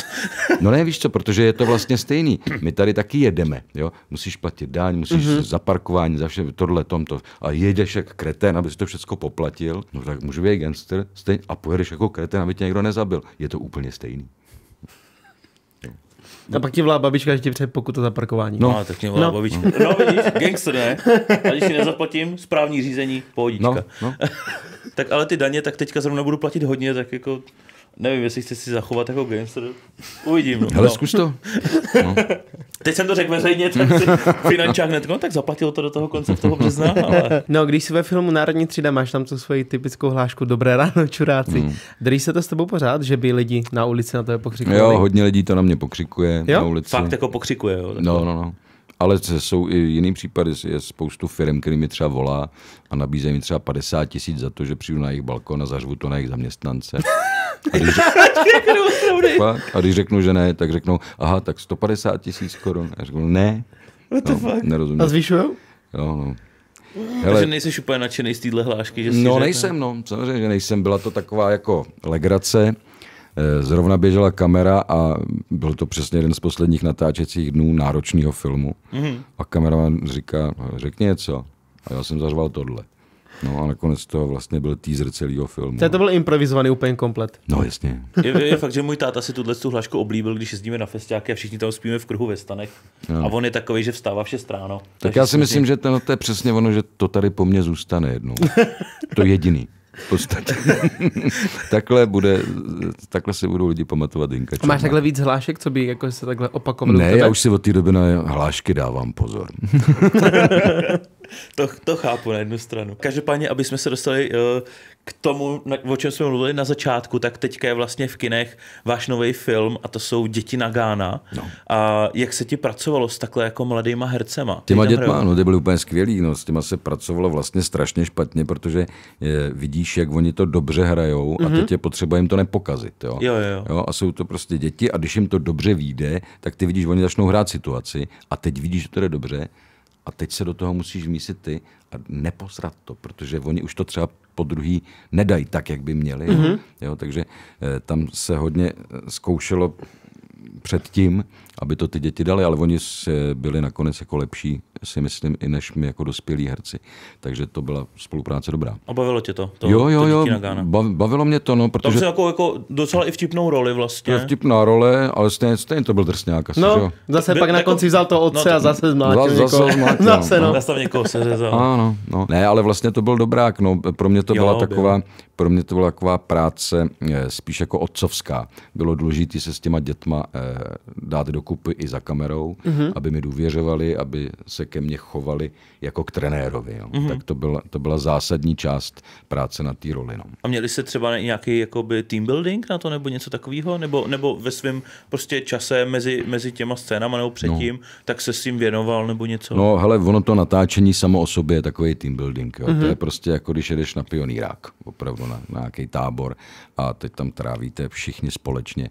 No ne, víš co, protože je to vlastně stejný. My tady taky jedeme, jo, musíš platit daň, musíš mm-hmm. za parkování, za vše, tohle, tomto. A jedeš jak kreten, aby si to všechno poplatil, no tak můžu být gangster, stejný, a pojedeš jako kreten, aby tě někdo nezabil. Je to úplně stejný. A pak ti volá babička, že ti přeje pokuta za parkování. No, no tak mě volá no. babička. (laughs) No vidíš, gangster ne. A když si nezaplatím, správní řízení, pohodička. No, no. (laughs) tak ale ty daně, tak teďka zrovna budu platit hodně, tak jako Nevím, jestli chci si zachovat jako gangster. Uvidím. No. Hele, no. zkus to. No. (laughs) Teď jsem to řekl veřejně, tak si finančák hned, no tak zaplatilo to do toho konce toho března. Ale... No, když jsi ve filmu Národní třída, máš tam tu svoji typickou hlášku Dobré ráno, čuráci. Hmm. Drží se to s tebou pořád, že by lidi na ulici na to pokřikovali? Jo, hodně lidí to na mě pokřikuje jo? na ulici. Fakt jako pokřikuje, jo? No, tak no, no, no ale jsou i jiný případy, je spoustu firm, který mi třeba volá a nabízejí mi třeba 50 tisíc za to, že přijdu na jejich balkon a zařvu to na jejich zaměstnance. A když, (laughs) řeknu, jako a když řeknu, že ne, tak řeknou, aha, tak 150 tisíc korun. A řeknu, ne. No, nerozumím. A zvyšujou? Jo, no. Hele, Takže nejsi úplně nadšený z téhle hlášky? Že no řekne... nejsem, no, samozřejmě, že nejsem. Byla to taková jako legrace Eh, zrovna běžela kamera a byl to přesně jeden z posledních natáčecích dnů náročného filmu. Mm-hmm. A kameraman říká, řekni něco. A já jsem zařval tohle. No a nakonec to vlastně byl teaser celého filmu. Ten to byl improvizovaný úplně komplet. No jasně. Je, je fakt, že můj táta si tuhle tu hlašku oblíbil, když jezdíme na festiáky a všichni tam spíme v kruhu ve stanech. No. A on je takový, že vstává vše stráno. Tak já si myslím, tě... že ten, to je přesně ono, že to tady po mně zůstane jednou. (laughs) to jediný v podstatě. (laughs) takhle, bude, takhle si budou lidi pamatovat Inka Máš takhle víc hlášek, co by jako se takhle opakovalo? Ne, já už si od té doby na hlášky dávám pozor. (laughs) to, to chápu na jednu stranu. Každopádně, aby jsme se dostali uh, k tomu, o čem jsme mluvili na začátku, tak teďka je vlastně v kinech váš nový film a to jsou Děti na Gána. No. A jak se ti pracovalo s takhle jako mladýma hercema? Těma dětma, hrajou? no ty byly úplně skvělý, no s těma se pracovalo vlastně strašně špatně, protože je, vidíš, jak oni to dobře hrajou mm-hmm. a mhm. teď je potřeba jim to nepokazit. Jo? Jo, jo. jo. A jsou to prostě děti a když jim to dobře vyjde, tak ty vidíš, oni začnou hrát situaci a teď vidíš, že to je dobře, a teď se do toho musíš vmísit ty a neposrat to, protože oni už to třeba po druhý nedají tak, jak by měli. Mm-hmm. Jo, takže eh, tam se hodně eh, zkoušelo předtím, aby to ty děti dali, ale oni byli nakonec jako lepší, si myslím, i než my jako dospělí herci. Takže to byla spolupráce dobrá. A bavilo tě to? to jo, jo, jo, bavilo mě to, no, protože... Tam jako, jako docela i vtipnou roli vlastně. To je vtipná role, ale stejně, stejně to byl drsňák asi, no, jo? zase By, pak na jako- konci vzal to otce no, a zase zmlátil zase, někoho. Zmlátil, (laughs) no. zase, no. Zase někoho seřezal. Ano, no. Ne, ale vlastně to byl dobrák, no, pro mě to byla jo, taková, pro mě to byla taková práce eh, spíš jako otcovská. Bylo důležité se s těma dětma eh, dát do dokupy i za kamerou, mm-hmm. aby mi důvěřovali, aby se ke mně chovali jako k trenérovi. Jo. Mm-hmm. Tak to byla, to byla zásadní část práce na té roli. No. A měli jste třeba nějaký jakoby team building na to nebo něco takového? Nebo, nebo ve svém prostě čase mezi, mezi těma scénama nebo předtím, no. tak se s tím věnoval nebo něco? No hele, ono to natáčení samo o sobě je takový team building. Jo. Mm-hmm. To mhm. je prostě jako když jedeš na pionýrák, opravdu na, na nějaký tábor a teď tam trávíte všichni společně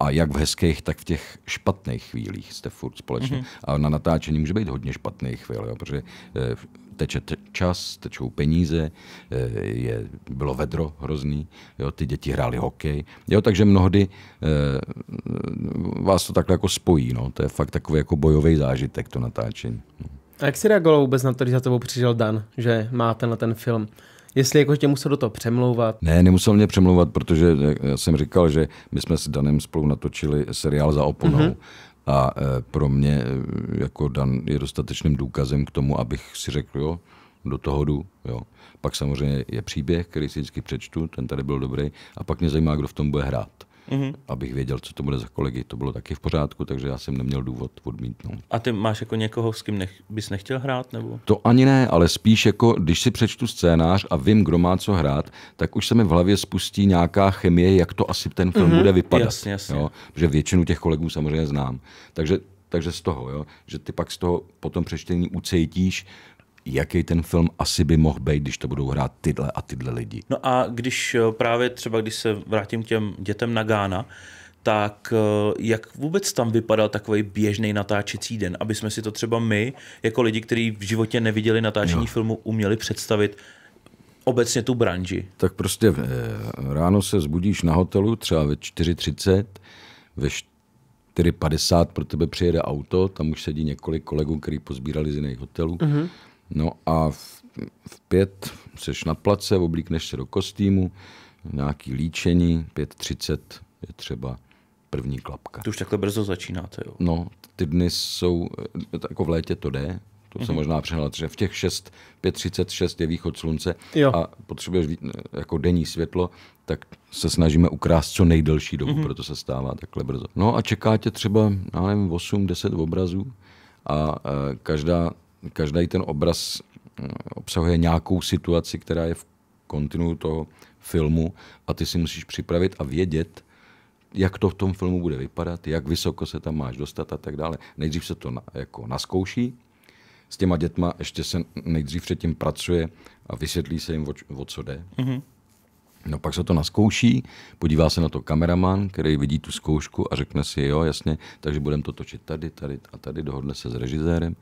a jak v hezkých, tak v těch špatných chvílích jste furt společně. Mm-hmm. A na natáčení může být hodně špatných chvíl, jo, protože eh, teče te- čas, tečou peníze, eh, je, bylo vedro hrozný, jo, ty děti hrály hokej, jo, takže mnohdy eh, vás to takhle jako spojí, no, to je fakt takový jako bojový zážitek to natáčení. A jak jsi reagoval vůbec na to, když za tebou přišel Dan, že má tenhle ten film? jestli jako tě musel do toho přemlouvat. Ne, nemusel mě přemlouvat, protože eh, já jsem říkal, že my jsme s Danem spolu natočili seriál za oponou. Mm-hmm. A eh, pro mě eh, jako Dan je dostatečným důkazem k tomu, abych si řekl, jo, do toho jdu. Jo. Pak samozřejmě je příběh, který si vždycky přečtu, ten tady byl dobrý, a pak mě zajímá, kdo v tom bude hrát mm-hmm. abych věděl, co to bude za kolegy. To bylo taky v pořádku, takže já jsem neměl důvod odmítnout. A ty máš jako někoho, s kým nech, bys nechtěl hrát? nebo? To ani ne, ale spíš jako, když si přečtu scénář a vím, kdo má co hrát, tak už se mi v hlavě spustí nějaká chemie, jak to asi ten film mm-hmm. bude vypadat. Jasně, jasně. Jo? Protože většinu těch kolegů samozřejmě znám. Takže takže z toho, jo? že ty pak z toho potom přečtení ucejtíš, jaký ten film asi by mohl být, když to budou hrát tyhle a tyhle lidi. No a když eh, právě třeba, když se vrátím k těm dětem na Gána, tak eh, jak vůbec tam vypadal takový běžný natáčecí den, aby jsme si to třeba my, jako lidi, kteří v životě neviděli natáčení no. filmu, uměli představit, obecně tu branži? Tak prostě eh, ráno se zbudíš na hotelu, třeba ve 4.30, ve 4.50 pro tebe přijede auto, tam už sedí několik kolegů, kteří pozbírali z jiných hotelů. Mm-hmm. No a v, v pět seš na place, oblíkneš se do kostýmu, nějaký líčení, 5.30 je třeba první klapka. To už takhle brzo začínáte, jo? No, ty dny jsou, eh, jako v létě to jde, to mm-hmm. se mhm. možná přehnal, že v těch 6, 5.36 je východ slunce jo. a potřebuješ eh, jako denní světlo, tak se snažíme ukrást co nejdelší dobu, mm-hmm. proto se stává takhle brzo. No a čeká tě třeba, já nevím, 8, 10 obrazů a eh, každá každý ten obraz eh, obsahuje nějakou situaci, která je v kontinu toho filmu a ty si musíš připravit a vědět, jak to v tom filmu bude vypadat, jak vysoko se tam máš dostat a tak dále. Nejdřív se to na, jako naskouší, s těma dětma ještě se nejdřív předtím pracuje a vysvětlí se jim, o, o co jde. Mm-hmm. No pak se to naskouší, podívá se na to kameraman, který vidí tu zkoušku a řekne si, jo, jasně, takže budeme to točit tady, tady a tady, dohodne se s režisérem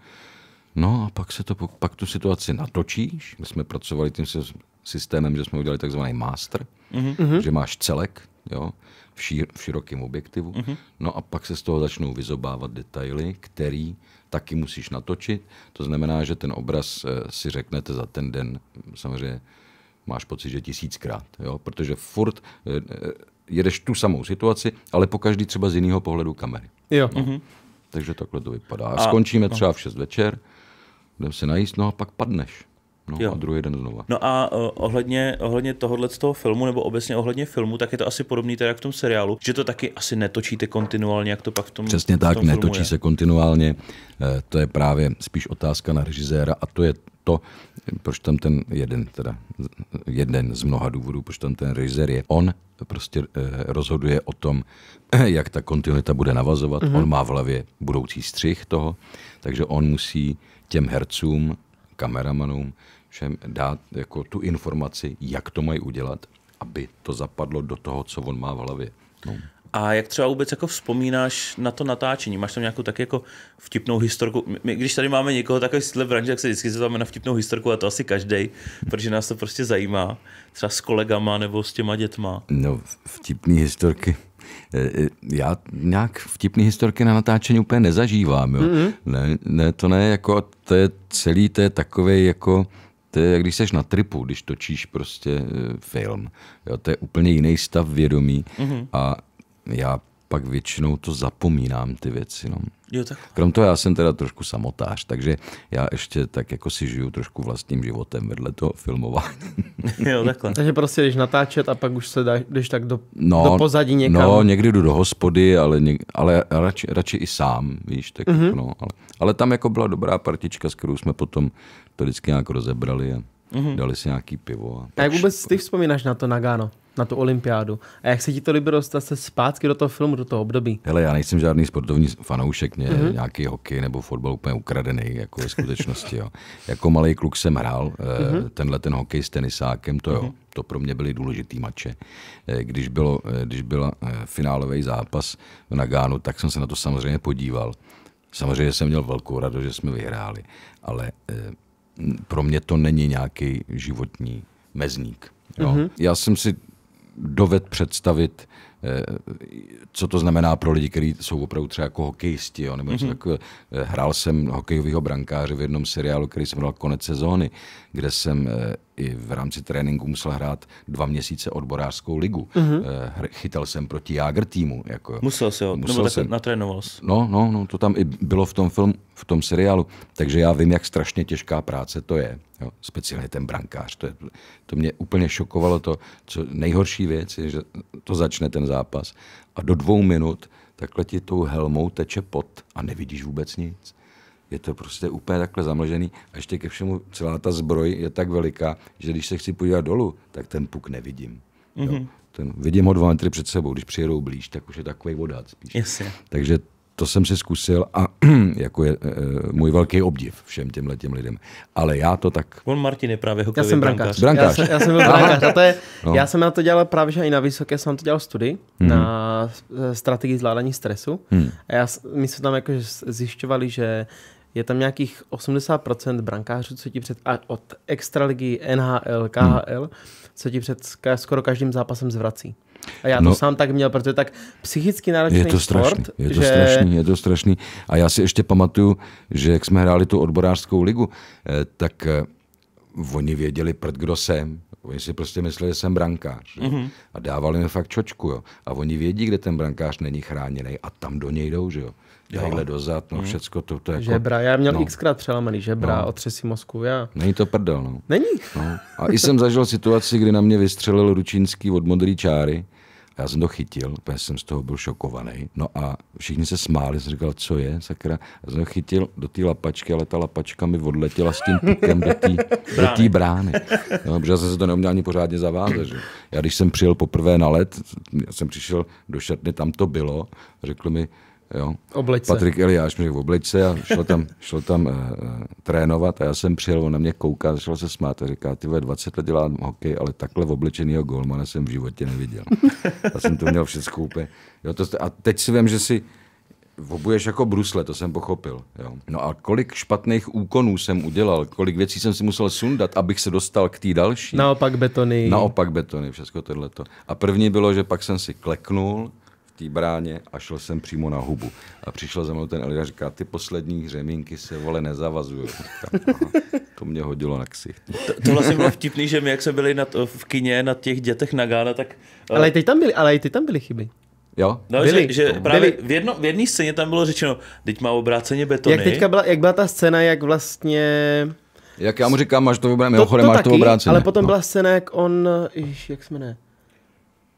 No a pak, se to, pak tu situaci natočíš. My jsme pracovali tím systémem, že jsme udělali takzvaný master, mm-hmm. že máš celek jo, v, šir, v širokém objektivu. Mm-hmm. No a pak se z toho začnou vyzobávat detaily, který taky musíš natočit. To znamená, že ten obraz eh, si řeknete za ten den samozřejmě máš pocit, že tisíckrát, jo? protože furt eh, eh, jedeš tu samou situaci, ale po každý třeba z jiného pohledu kamery. Jo. No. Mm-hmm. Takže takhle to vypadá. A, skončíme no. třeba v 6 večer jdem se najíst, no a pak padneš. No jo. a druhý den znova. No a uh, ohledně, ohledně tohohle z toho filmu, nebo obecně ohledně filmu, tak je to asi podobný tak jak v tom seriálu, že to taky asi netočíte kontinuálně, jak to pak v tom Přesně v tom tak, tom netočí je. se kontinuálně. Uh, to je právě spíš otázka na režiséra a to je to, proč tam ten jeden, teda jeden z mnoha důvodů, proč tam ten režisér je. On prostě eh, rozhoduje o tom, (clears throat) jak ta kontinuita bude navazovat. Mm-hmm. On má v hlavě budoucí střih toho, takže on musí těm hercům, kameramanům, všem dát jako tu informaci, jak to mají udělat, aby to zapadlo do toho, co on má v hlavě. No. A jak třeba vůbec jako vzpomínáš na to natáčení? Máš tam nějakou tak jako vtipnou historku? My, když tady máme někoho takový z branže, tak se vždycky zeptáme na vtipnou historku a to asi každý, protože nás to prostě zajímá. Třeba s kolegama nebo s těma dětma. No, vtipný historky. E, e, já nějak vtipný historky na natáčení úplně nezažívám. Jo. Mm-hmm. Ne, ne, to ne, jako to je celý, to je takový jako to je, jak když jsi na tripu, když točíš prostě e, film. Jo, to je úplně jiný stav vědomí. Mm-hmm. A já pak většinou to zapomínám ty věci. No. Jo, tak. Krom toho já jsem teda trošku samotář, takže já ještě tak jako si žiju trošku vlastním životem vedle toho filmování. (laughs) jo, takhle. takže prostě jdeš natáčet a pak už se dá, jdeš tak do, no, do pozadí někam. No, někdy jdu do hospody, ale, něk, ale radši, radši i sám, víš, tak mm-hmm. jako, no. Ale, ale tam jako byla dobrá partička, s kterou jsme potom to vždycky nějak rozebrali a mm-hmm. dali si nějaký pivo. A, a jak vůbec ty vzpomínáš na to Nagano? na tu olympiádu. A jak se ti to líbilo dostat se zpátky do toho filmu, do toho období? Hele, já nejsem žádný sportovní fanoušek, mě mm-hmm. nějaký hokej nebo fotbal úplně ukradený, jako ve skutečnosti. Jo. Jako malý kluk jsem hrál mm-hmm. tenhle ten hokej s tenisákem, to jo. Mm-hmm. To pro mě byly důležitý mače. Eh, když, bylo, eh, když byl finálový zápas na Gánu, tak jsem se na to samozřejmě podíval. Samozřejmě jsem měl velkou radost, že jsme vyhráli, ale pro mě to není nějaký životní mezník. Jo. Mm-hmm. Já jsem si doved představit, eh, co to znamená pro lidi, kteří jsou opravdu třeba jako hokejisti. Jo, nebo mm-hmm. jako, Hrál jsem hokejového brankáře v jednom seriálu, který jsem dal konec sezóny, kde jsem eh, i v rámci tréninku musel hrát dva měsíce odborářskou ligu. Mm-hmm. Chytal jsem proti Jágr týmu. Jako, musel se, ho, musel nebo jsem. natrénoval jsi. No, no, no, to tam i bylo v tom film, v tom seriálu. Takže já vím, jak strašně těžká práce to je. Jo, speciálně ten brankář. To, je, to mě úplně šokovalo. To, co nejhorší věc je, že to začne ten zápas a do dvou minut takhle ti tou helmou teče pot a nevidíš vůbec nic je to prostě úplně takhle zamlžený a ještě ke všemu celá ta zbroj je tak veliká, že když se chci podívat dolů, tak ten puk nevidím. Mm-hmm. Jo? Mhm. Ten, vidím ho dva metry před sebou, když přijedou blíž, tak už je takový vodát spíš. Yes. Takže to jsem si zkusil a (clears throat) jako je e, e, můj velký obdiv všem těmhle těm lidem. Ale já to tak... On Martin je právě hokejový já jsem brankář. brankář. Já, jsem, já jsem byl brankář. A to je, no. Já jsem na to dělal právě, že i na vysoké jsem to dělal studii mm-hmm. na e, strategii zvládání stresu. Mm. A já, my jsme tam jako zjišťovali, že je tam nějakých 80% brankářů, co ti před, a od extraligy NHL, KHL, hmm. co ti před skoro každým zápasem zvrací. A já to no, sám tak měl, protože tak psychicky náročný je to strašný, sport, je to že... strašný, je to strašný. A já si ještě pamatuju, že jak jsme hráli tu odborářskou ligu, eh, tak eh, oni věděli prd, kdo jsem. Oni si prostě mysleli, že jsem brankář. Mm-hmm. A dávali mi fakt čočku. Jo? A oni vědí, kde ten brankář není chráněný a tam do něj jdou. Že jo? tadyhle dozad, no hmm. všecko to, to jako... Žebra, já měl no. xkrát přelamený žebra, no. otřesí mozku, já. Není to prdel, no. Není. No. A i jsem zažil situaci, kdy na mě vystřelil Ručínský od modrý čáry, já jsem to chytil, já jsem z toho byl šokovaný. No a všichni se smáli, jsem říkal, co je, sakra. Já jsem to chytil do té lapačky, ale ta lapačka mi odletěla s tím pukem do té (laughs) brány. brány. No, protože já jsem se to neuměl ani pořádně zavázat. Že? Já když jsem přijel poprvé na let, já jsem přišel do šatny, tam to bylo, řekl mi, Jo. Obleč Patrik Eliáš mi v obleč a šlo tam, (laughs) šlo tam uh, trénovat a já jsem přijel, on na mě kouká, začal se smát a říká, ty 20 let dělám hokej, ale takhle obličenýho golmana jsem v životě neviděl. Já jsem to měl všechno úplně. Jo, to, a teď si vím, že si obuješ jako brusle, to jsem pochopil. Jo. No a kolik špatných úkonů jsem udělal, kolik věcí jsem si musel sundat, abych se dostal k té další. Naopak betony. Naopak betony, všechno tohleto. A první bylo, že pak jsem si kleknul, té bráně a šel jsem přímo na hubu. A přišel za mnou ten Elida a říká, ty poslední řemínky se vole nezavazují. to mě hodilo na ksi. To, to vlastně bylo vtipný, že my jak jsme byli nad, v kině na těch dětech na Gána, tak... Eh, ale i ty tam byly, ale i ty tam byly chyby. Jo? No, byli. Že, že právě V, jedno, v jedné scéně tam bylo řečeno, teď má obráceně betony. Jak teďka byla, jak byla ta scéna, jak vlastně... Jak já mu říkám, máš to vybrané, mimochodem máš to obráceně. Ale potom no. byla scéna, jak on, jak se jmenuje,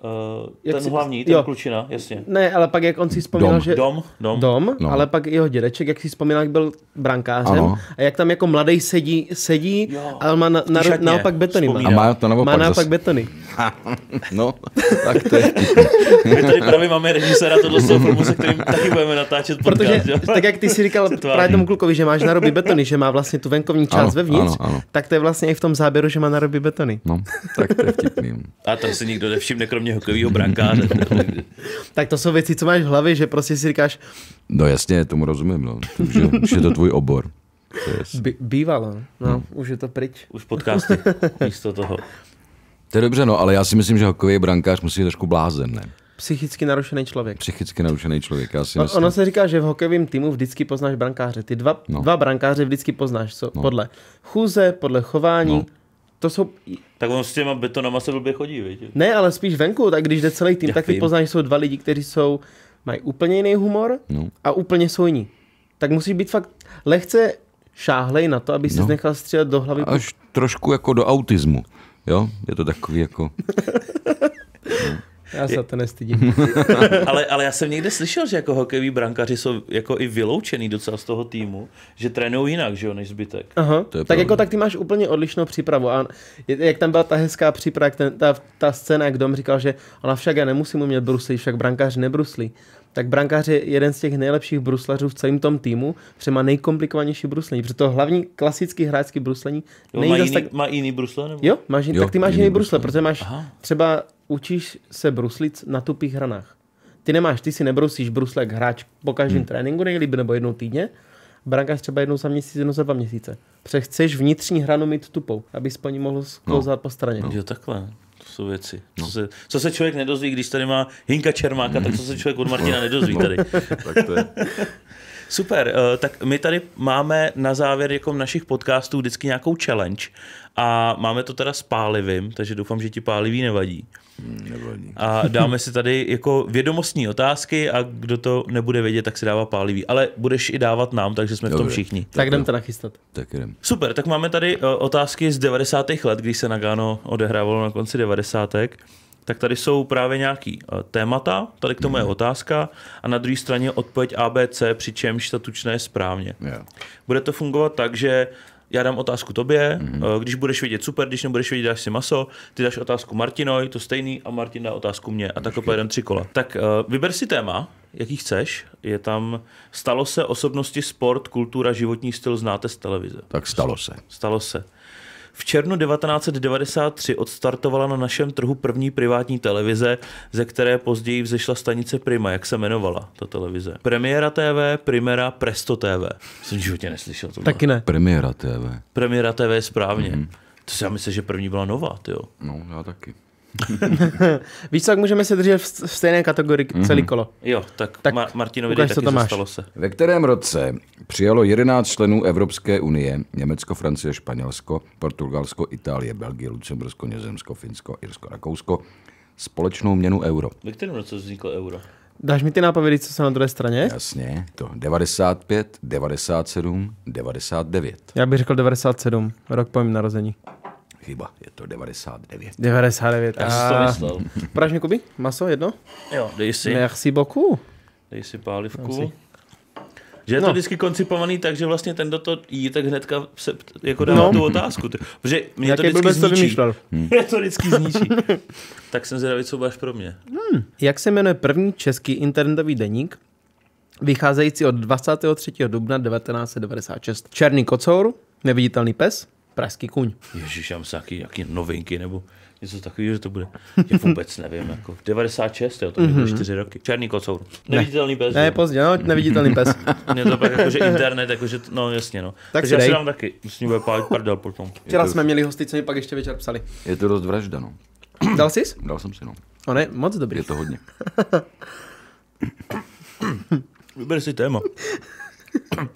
Uh, jak ten si, hlavní, ten jo. klučina, jasně. Ne, ale pak jak on si vzpomínal, dom. že... Dom, dom. Dom, no. ale pak jeho dědeček, jak si vzpomínal, jak byl brankářem ano. a jak tam jako mladý sedí, sedí jo. ale má na, na, naopak betony. Má. A má to naopak. Má naopak zase. betony. (laughs) no, (laughs) tak to je. My tady právě máme režisera tohle filmu, se kterým taky budeme natáčet podcast, Protože, jo? tak jak ty si říkal (laughs) právě tomu klukovi, že máš naroby betony, že má vlastně tu venkovní část ano, vevnitř, ano, ano. tak to je vlastně i v tom záběru, že má naroby betony. No, tak to je vtipný. A to si nikdo nevšimne, kromě mě hokejového brankáře. (laughs) tak to jsou věci, co máš v hlavě, že prostě si říkáš... No jasně, tomu rozumím, no. Takže už je to tvůj obor. Yes. By, bývalo, no, hmm. už je to pryč. Už podcasty místo toho. To je dobře, no, ale já si myslím, že hokejový brankář musí být trošku blázen, ne? Psychicky narušený člověk. Psychicky narušený člověk, já si myslím. Ono se říká, že v hokejovém týmu vždycky poznáš brankáře. Ty dva, no. dva brankáře vždycky poznáš, co? No. Podle chůze, podle chování. No. To jsou tak on s těma betonama se blbě chodí, víš? Ne, ale spíš venku, tak když jde celý tým, Já tak poznáš, že jsou dva lidi, kteří jsou, mají úplně jiný humor no. a úplně jsou jiní. Tak musí být fakt lehce šáhlej na to, aby no. se nechal střílet do hlavy. Až trošku jako do autismu, jo? Je to takový jako... (laughs) no. Já se to nestydím. (laughs) ale, ale já jsem někde slyšel, že jako hokejoví brankaři jsou jako i vyloučený docela z toho týmu, že trénují jinak, že jo, než zbytek. Aha. To tak pravda. jako tak ty máš úplně odlišnou přípravu. A jak tam byla ta hezká příprava, ten, ta, ta scéna, jak Dom říkal, že ale však já nemusím umět bruslí, však brankář nebruslí tak brankář je jeden z těch nejlepších bruslařů v celém tom týmu, protože má nejkomplikovanější bruslení. Protože to hlavní klasický hráčský bruslení jo, má, jiný, tak... má jiný brusle? Nebo? Jo, máš, jo, tak ty máš jiný, jiný brusle, brusle, protože máš Aha. třeba učíš se bruslit na tupých hranách. Ty nemáš, ty si nebrusíš brusle hráč po každém hmm. tréninku nejlíp nebo jednou týdně. Brankář třeba jednou za měsíc, jednou za dva měsíce. Protože chceš vnitřní hranu mít tupou, aby po ní mohl sklouzat no. po straně. No. Jo, takhle. To jsou věci. Co, no. se, co se člověk nedozví, když tady má Hinka Čermáka, tak co se hmm. člověk od Martina no. nedozví tady. (laughs) tak to je. (laughs) Super, eh, tak my tady máme na závěr jako našich podcastů vždycky nějakou challenge a máme to teda s pálivým, takže doufám, že ti pálivý nevadí. Hmm, nevadí. A dáme si tady jako vědomostní otázky a kdo to nebude vědět, tak si dává pálivý. Ale budeš i dávat nám, takže jsme Dobře. v tom všichni. Tak, tak jdem to nachystat. Tak jdem. Super, tak máme tady eh, otázky z 90. let, když se Nagano odehrávalo na konci 90 tak tady jsou právě nějaký eh, témata, tady k tomu je mhm. otázka a na druhé straně odpověď ABC, přičemž ta tučná je správně. Yeah. Bude to fungovat tak, že já dám otázku tobě, mm-hmm. když budeš vědět super, když nebudeš vědět, dáš si maso, ty dáš otázku Martinoj, to stejný a Martin dá otázku mě a tak pojedeme tři kola. Tak eh, vyber si téma, jaký chceš, je tam stalo se osobnosti, sport, kultura, životní styl, znáte z televize. Tak stalo se. Stalo se. V červnu 1993 odstartovala na našem trhu první privátní televize, ze které později vzešla stanice Prima, jak se jmenovala ta televize. Premiéra TV, Primera, Presto TV. Jsem životě neslyšel to. Taky ne. Premiéra TV. Premiéra TV je správně. Mm-hmm. To si já myslím, že první byla nová, jo. No, já taky. (laughs) Víš co, jak můžeme se držet v stejné kategorii mm-hmm. celý mhm. kolo? Jo, tak, tak Ma- Martinovi taky co tam máš. se. Ve kterém roce přijalo 11 členů Evropské unie, Německo, Francie, Španělsko, Portugalsko, Itálie, Belgie, Lucembursko, Nězemsko, Finsko, Irsko, Rakousko, společnou měnu euro. Ve kterém roce vzniklo euro? Dáš mi ty nápovědy, co se na druhé straně? Jasně, to 95, 97, 99. Já bych řekl 97, rok po mém narození chyba, je to 99. 99. Já jsem to myslel. Podáš mi, Kuby? Maso jedno? Jo, dej si. Merci beaucoup. Dej si pálivku. Že je no. to vždycky koncipovaný tak, že vlastně ten, kdo to jí, tak hnedka se jako dá no. tu otázku. Ty. Protože mě Jaký to vždycky zničí. To hmm. (laughs) mě to vždycky zničí. (laughs) tak jsem zvědavý, co máš pro mě. Hmm. Jak se jmenuje první český internetový deník, vycházející od 23. dubna 1996? Černý kocour, neviditelný pes, pražský kuň. Ježíš, já myslím, jaký, jaký novinky nebo něco takového, že to bude. Já vůbec nevím. Jako 96, jo, to bylo mm-hmm. 4 roky. Černý kocour. Neviditelný pes. Ne, pozdě, no, neviditelný pes. (laughs) Mě to pak jakože internet, jakože, no jasně, no. Tak Takže si já si dám taky, s ním bude pálit prdel potom. Včera jsme měli hosty, co mi pak ještě večer psali. Je to dost vražda, no. Dal jsi? Dal jsem si, no. On je moc dobrý. Je to hodně. Vyber si téma. (laughs)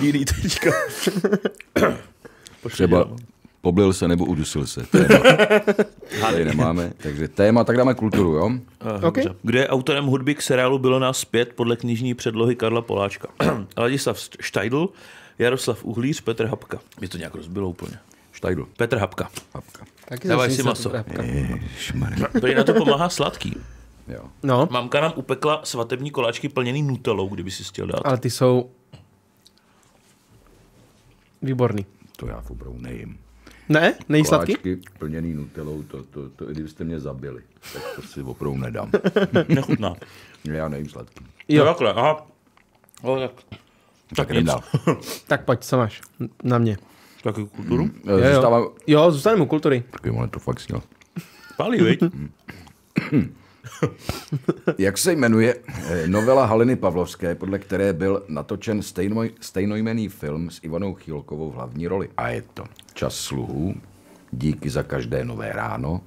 Jiný teďka. (laughs) Třeba poblil se nebo udusil se. Téma. (laughs) Tady nemáme, takže téma, tak dáme kulturu, jo? Aha, okay. Kde je autorem hudby k seriálu Bylo nás pět podle knižní předlohy Karla Poláčka? (clears throat) Ladislav Štajdl, Jaroslav Uhlíř, Petr Hapka. Mě to nějak rozbilo úplně. Štajdl. Petr Hapka. Hapka. Taky Dávaj si maso. Tady (laughs) na to pomáhá sladký. Jo. No. Mamka nám upekla svatební koláčky plněný nutelou, kdyby si chtěl dát. Ale ty jsou výborný to já v obrou nejím. Ne? Nejí sladký? Koláčky plněný nutelou, to, to, to, i kdybyste mě zabili, tak to si opravdu nedám. (laughs) Nechutná. já nejím sladký. Jo, takhle, aha. O, tak. Tak, tak, dál. (laughs) tak pojď, co máš na mě. Taky kulturu? Hmm, jo, jo. Zůstávám... jo, zůstaneme u kultury. Taky, ale to fakt síla. Pálí, viď? Mm. (laughs) Jak se jmenuje eh, novela Haliny Pavlovské, podle které byl natočen stejnoj, stejnojmený film s Ivanou Chýlkovou v hlavní roli? A je to Čas sluhů, Díky za každé nové ráno,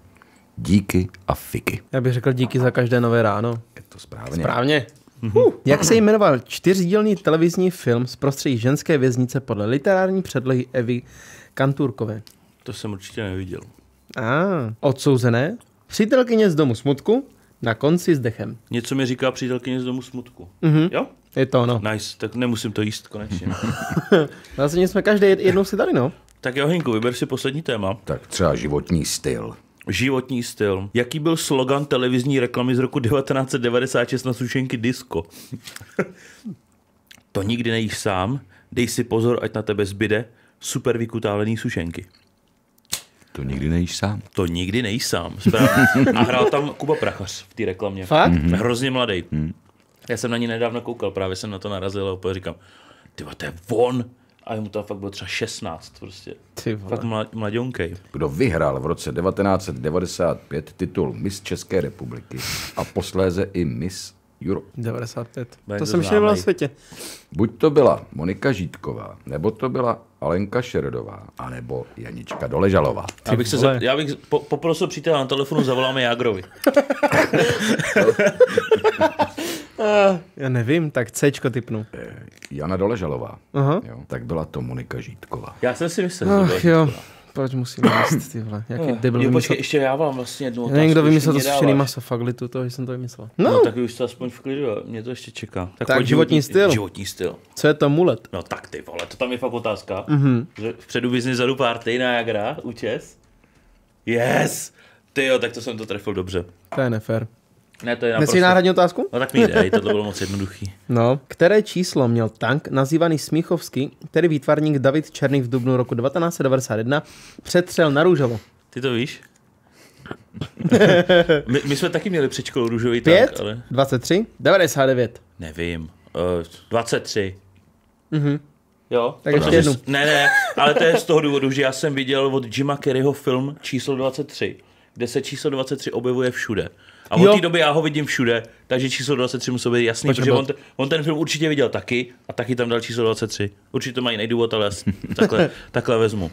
Díky a fiky. Já bych řekl díky za každé nové ráno. Je to správně. Správně. Uh, jak se jmenoval čtyřdílný televizní film z prostředí ženské věznice podle literární předlohy Evy Kanturkové? To jsem určitě neviděl. A, odsouzené, přítelkyně z domu smutku, na konci s dechem. Něco mi říká přítelkyně z domu smutku. Mm-hmm. Jo? Je to ono. Nice, tak nemusím to jíst konečně. (laughs) (laughs) vlastně jsme každý jednou si dali, no. Tak jo, Hinku, vyber si poslední téma. Tak třeba životní styl. Životní styl. Jaký byl slogan televizní reklamy z roku 1996 na sušenky Disco? (laughs) to nikdy nejíš sám, dej si pozor, ať na tebe zbyde super vykutálený sušenky. To nikdy nejíš sám. To nikdy nejíš sám. A hrál tam Kuba Prachař v té reklamě. Fakt? Mhm. Hrozně mladý. Mm. Já jsem na ní nedávno koukal, právě jsem na to narazil a úplně říkám, ty to je von. A mu tam fakt bylo třeba 16 prostě. Ty vole. Fakt mlad, mladionkej. Kdo vyhrál v roce 1995 titul Miss České republiky a posléze i Miss Europe. 95. to, to jsem ještě nebyl na světě. Buď to byla Monika Žítková, nebo to byla Alenka Šeredová anebo Janička Doležalová. Já bych, se, já bych po, poprosil přítele na telefonu, zavoláme Jágrovi. (laughs) já nevím, tak C typnu. Eh, Jana Doležalová. Aha. Jo, tak byla to Monika Žítková. Já jsem si myslel, že to byla Žítková proč musím jíst, ty vole. Jaký no. debil jo, počkej, ještě já vám vlastně jednu otázku. Někdo vymyslel to sušený maso, fakt to toho, že jsem to vymyslel. No. no tak už to aspoň v klidu, mě to ještě čeká. Tak, tak životní styl. Životní styl. Co je to mulet? No tak ty vole, to tam je fakt otázka. Mm-hmm. Vpředu biznis, zadu party, Niagara, účes. Yes! Ty jo, tak to jsem to trefil dobře. To je nefér. Ne, to je naprosto... Nechci náhradní otázku? No tak mi jde, to bylo moc jednoduchý. (laughs) No, které číslo měl tank nazývaný Smíchovský, který výtvarník David Černý v dubnu roku 1991 přetřel na růžovo? Ty to víš? (laughs) my, my, jsme taky měli před školou růžový 5, tank, ale... 23, 99. Nevím. Uh, eh, 23. Mhm. Jo, tak ještě jednu. Ne, ne, ale to je z toho důvodu, že já jsem viděl od Jima Kerryho film číslo 23, kde se číslo 23 objevuje všude. A od té doby já ho vidím všude, takže číslo 23 musí být jasný, Počkej, protože on, on, ten film určitě viděl taky a taky tam dal číslo 23. Určitě to mají nejdůvod, ale (laughs) takhle, takhle vezmu.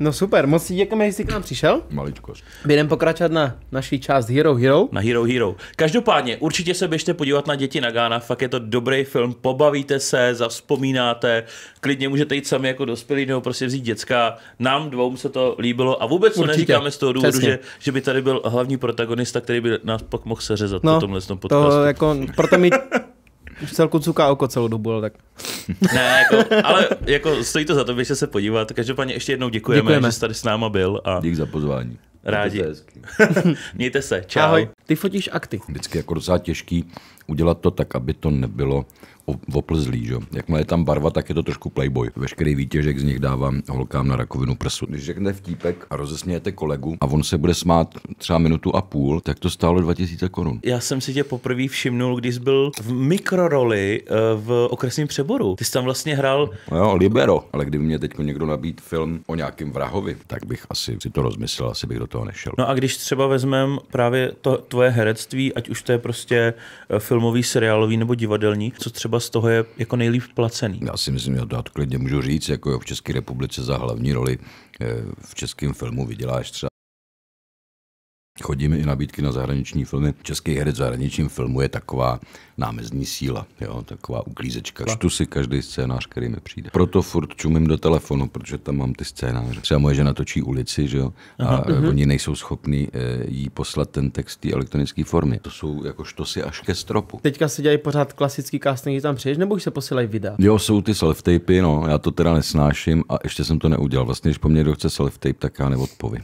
No super, moc děkujeme, že jsi k nám přišel. Maličko. Budeme pokračovat na naší část Hero Hero. Na Hero Hero. Každopádně, určitě se běžte podívat na Děti na Gána, fakt je to dobrý film, pobavíte se, zavzpomínáte, klidně můžete jít sami jako dospělí nebo prostě vzít děcka. Nám dvou se to líbilo a vůbec určitě. to neříkáme z toho důvodu, že, že, by tady byl hlavní protagonista, který by nás pak mohl seřezat no, po tomhle tom podcastu. To jako, proto my už celku cuká oko celou dobu, ale tak. ne, jako, ale jako stojí to za to, když se podívat. Každopádně ještě jednou děkujeme, děkujeme. že jsi tady s náma byl. A... Dík za pozvání. Rádi. Mějte se, (laughs) Mějte se. Čau. Ahoj. Ty fotíš akty. Vždycky jako docela těžký udělat to tak, aby to nebylo oplzlý. Že? Jakmile je tam barva, tak je to trošku playboy. Veškerý výtěžek z nich dávám holkám na rakovinu prsu. Když řekne vtípek a rozesmějete kolegu a on se bude smát třeba minutu a půl, tak to stálo 2000 korun. Já jsem si tě poprvé všimnul, když jsi byl v mikroroli eh, v okresním přeboru. Ty jsi tam vlastně hrál. No jo, Libero, ale kdyby mě teď někdo nabít film o nějakém vrahovi, tak bych asi si to rozmyslel, asi bych do toho nešel. No a když třeba vezmeme právě to tvoje herectví, ať už to je prostě eh, filmový, seriálový nebo divadelní, co třeba třeba z toho je jako nejlíp placený. Já si myslím, že to klidně můžu říct, jako v České republice za hlavní roli eh, v českém filmu vyděláš třeba chodíme i nabídky na zahraniční filmy. Český herec v zahraničním filmu je taková námezní síla, jo? taková uklízečka. Čtu si každý scénář, který mi přijde. Proto furt čumím do telefonu, protože tam mám ty scénáře. Třeba moje žena točí ulici, že jo? a uh-huh. oni nejsou schopni eh, jí poslat ten text té elektronické formy. To jsou jako štosy až ke stropu. Teďka se dělají pořád klasický casting, tam přijdeš, nebo už se posílají videa? Jo, jsou ty self-tapy, no, já to teda nesnáším a ještě jsem to neudělal. Vlastně, když po mně kdo chce self-tape, tak já neodpovím.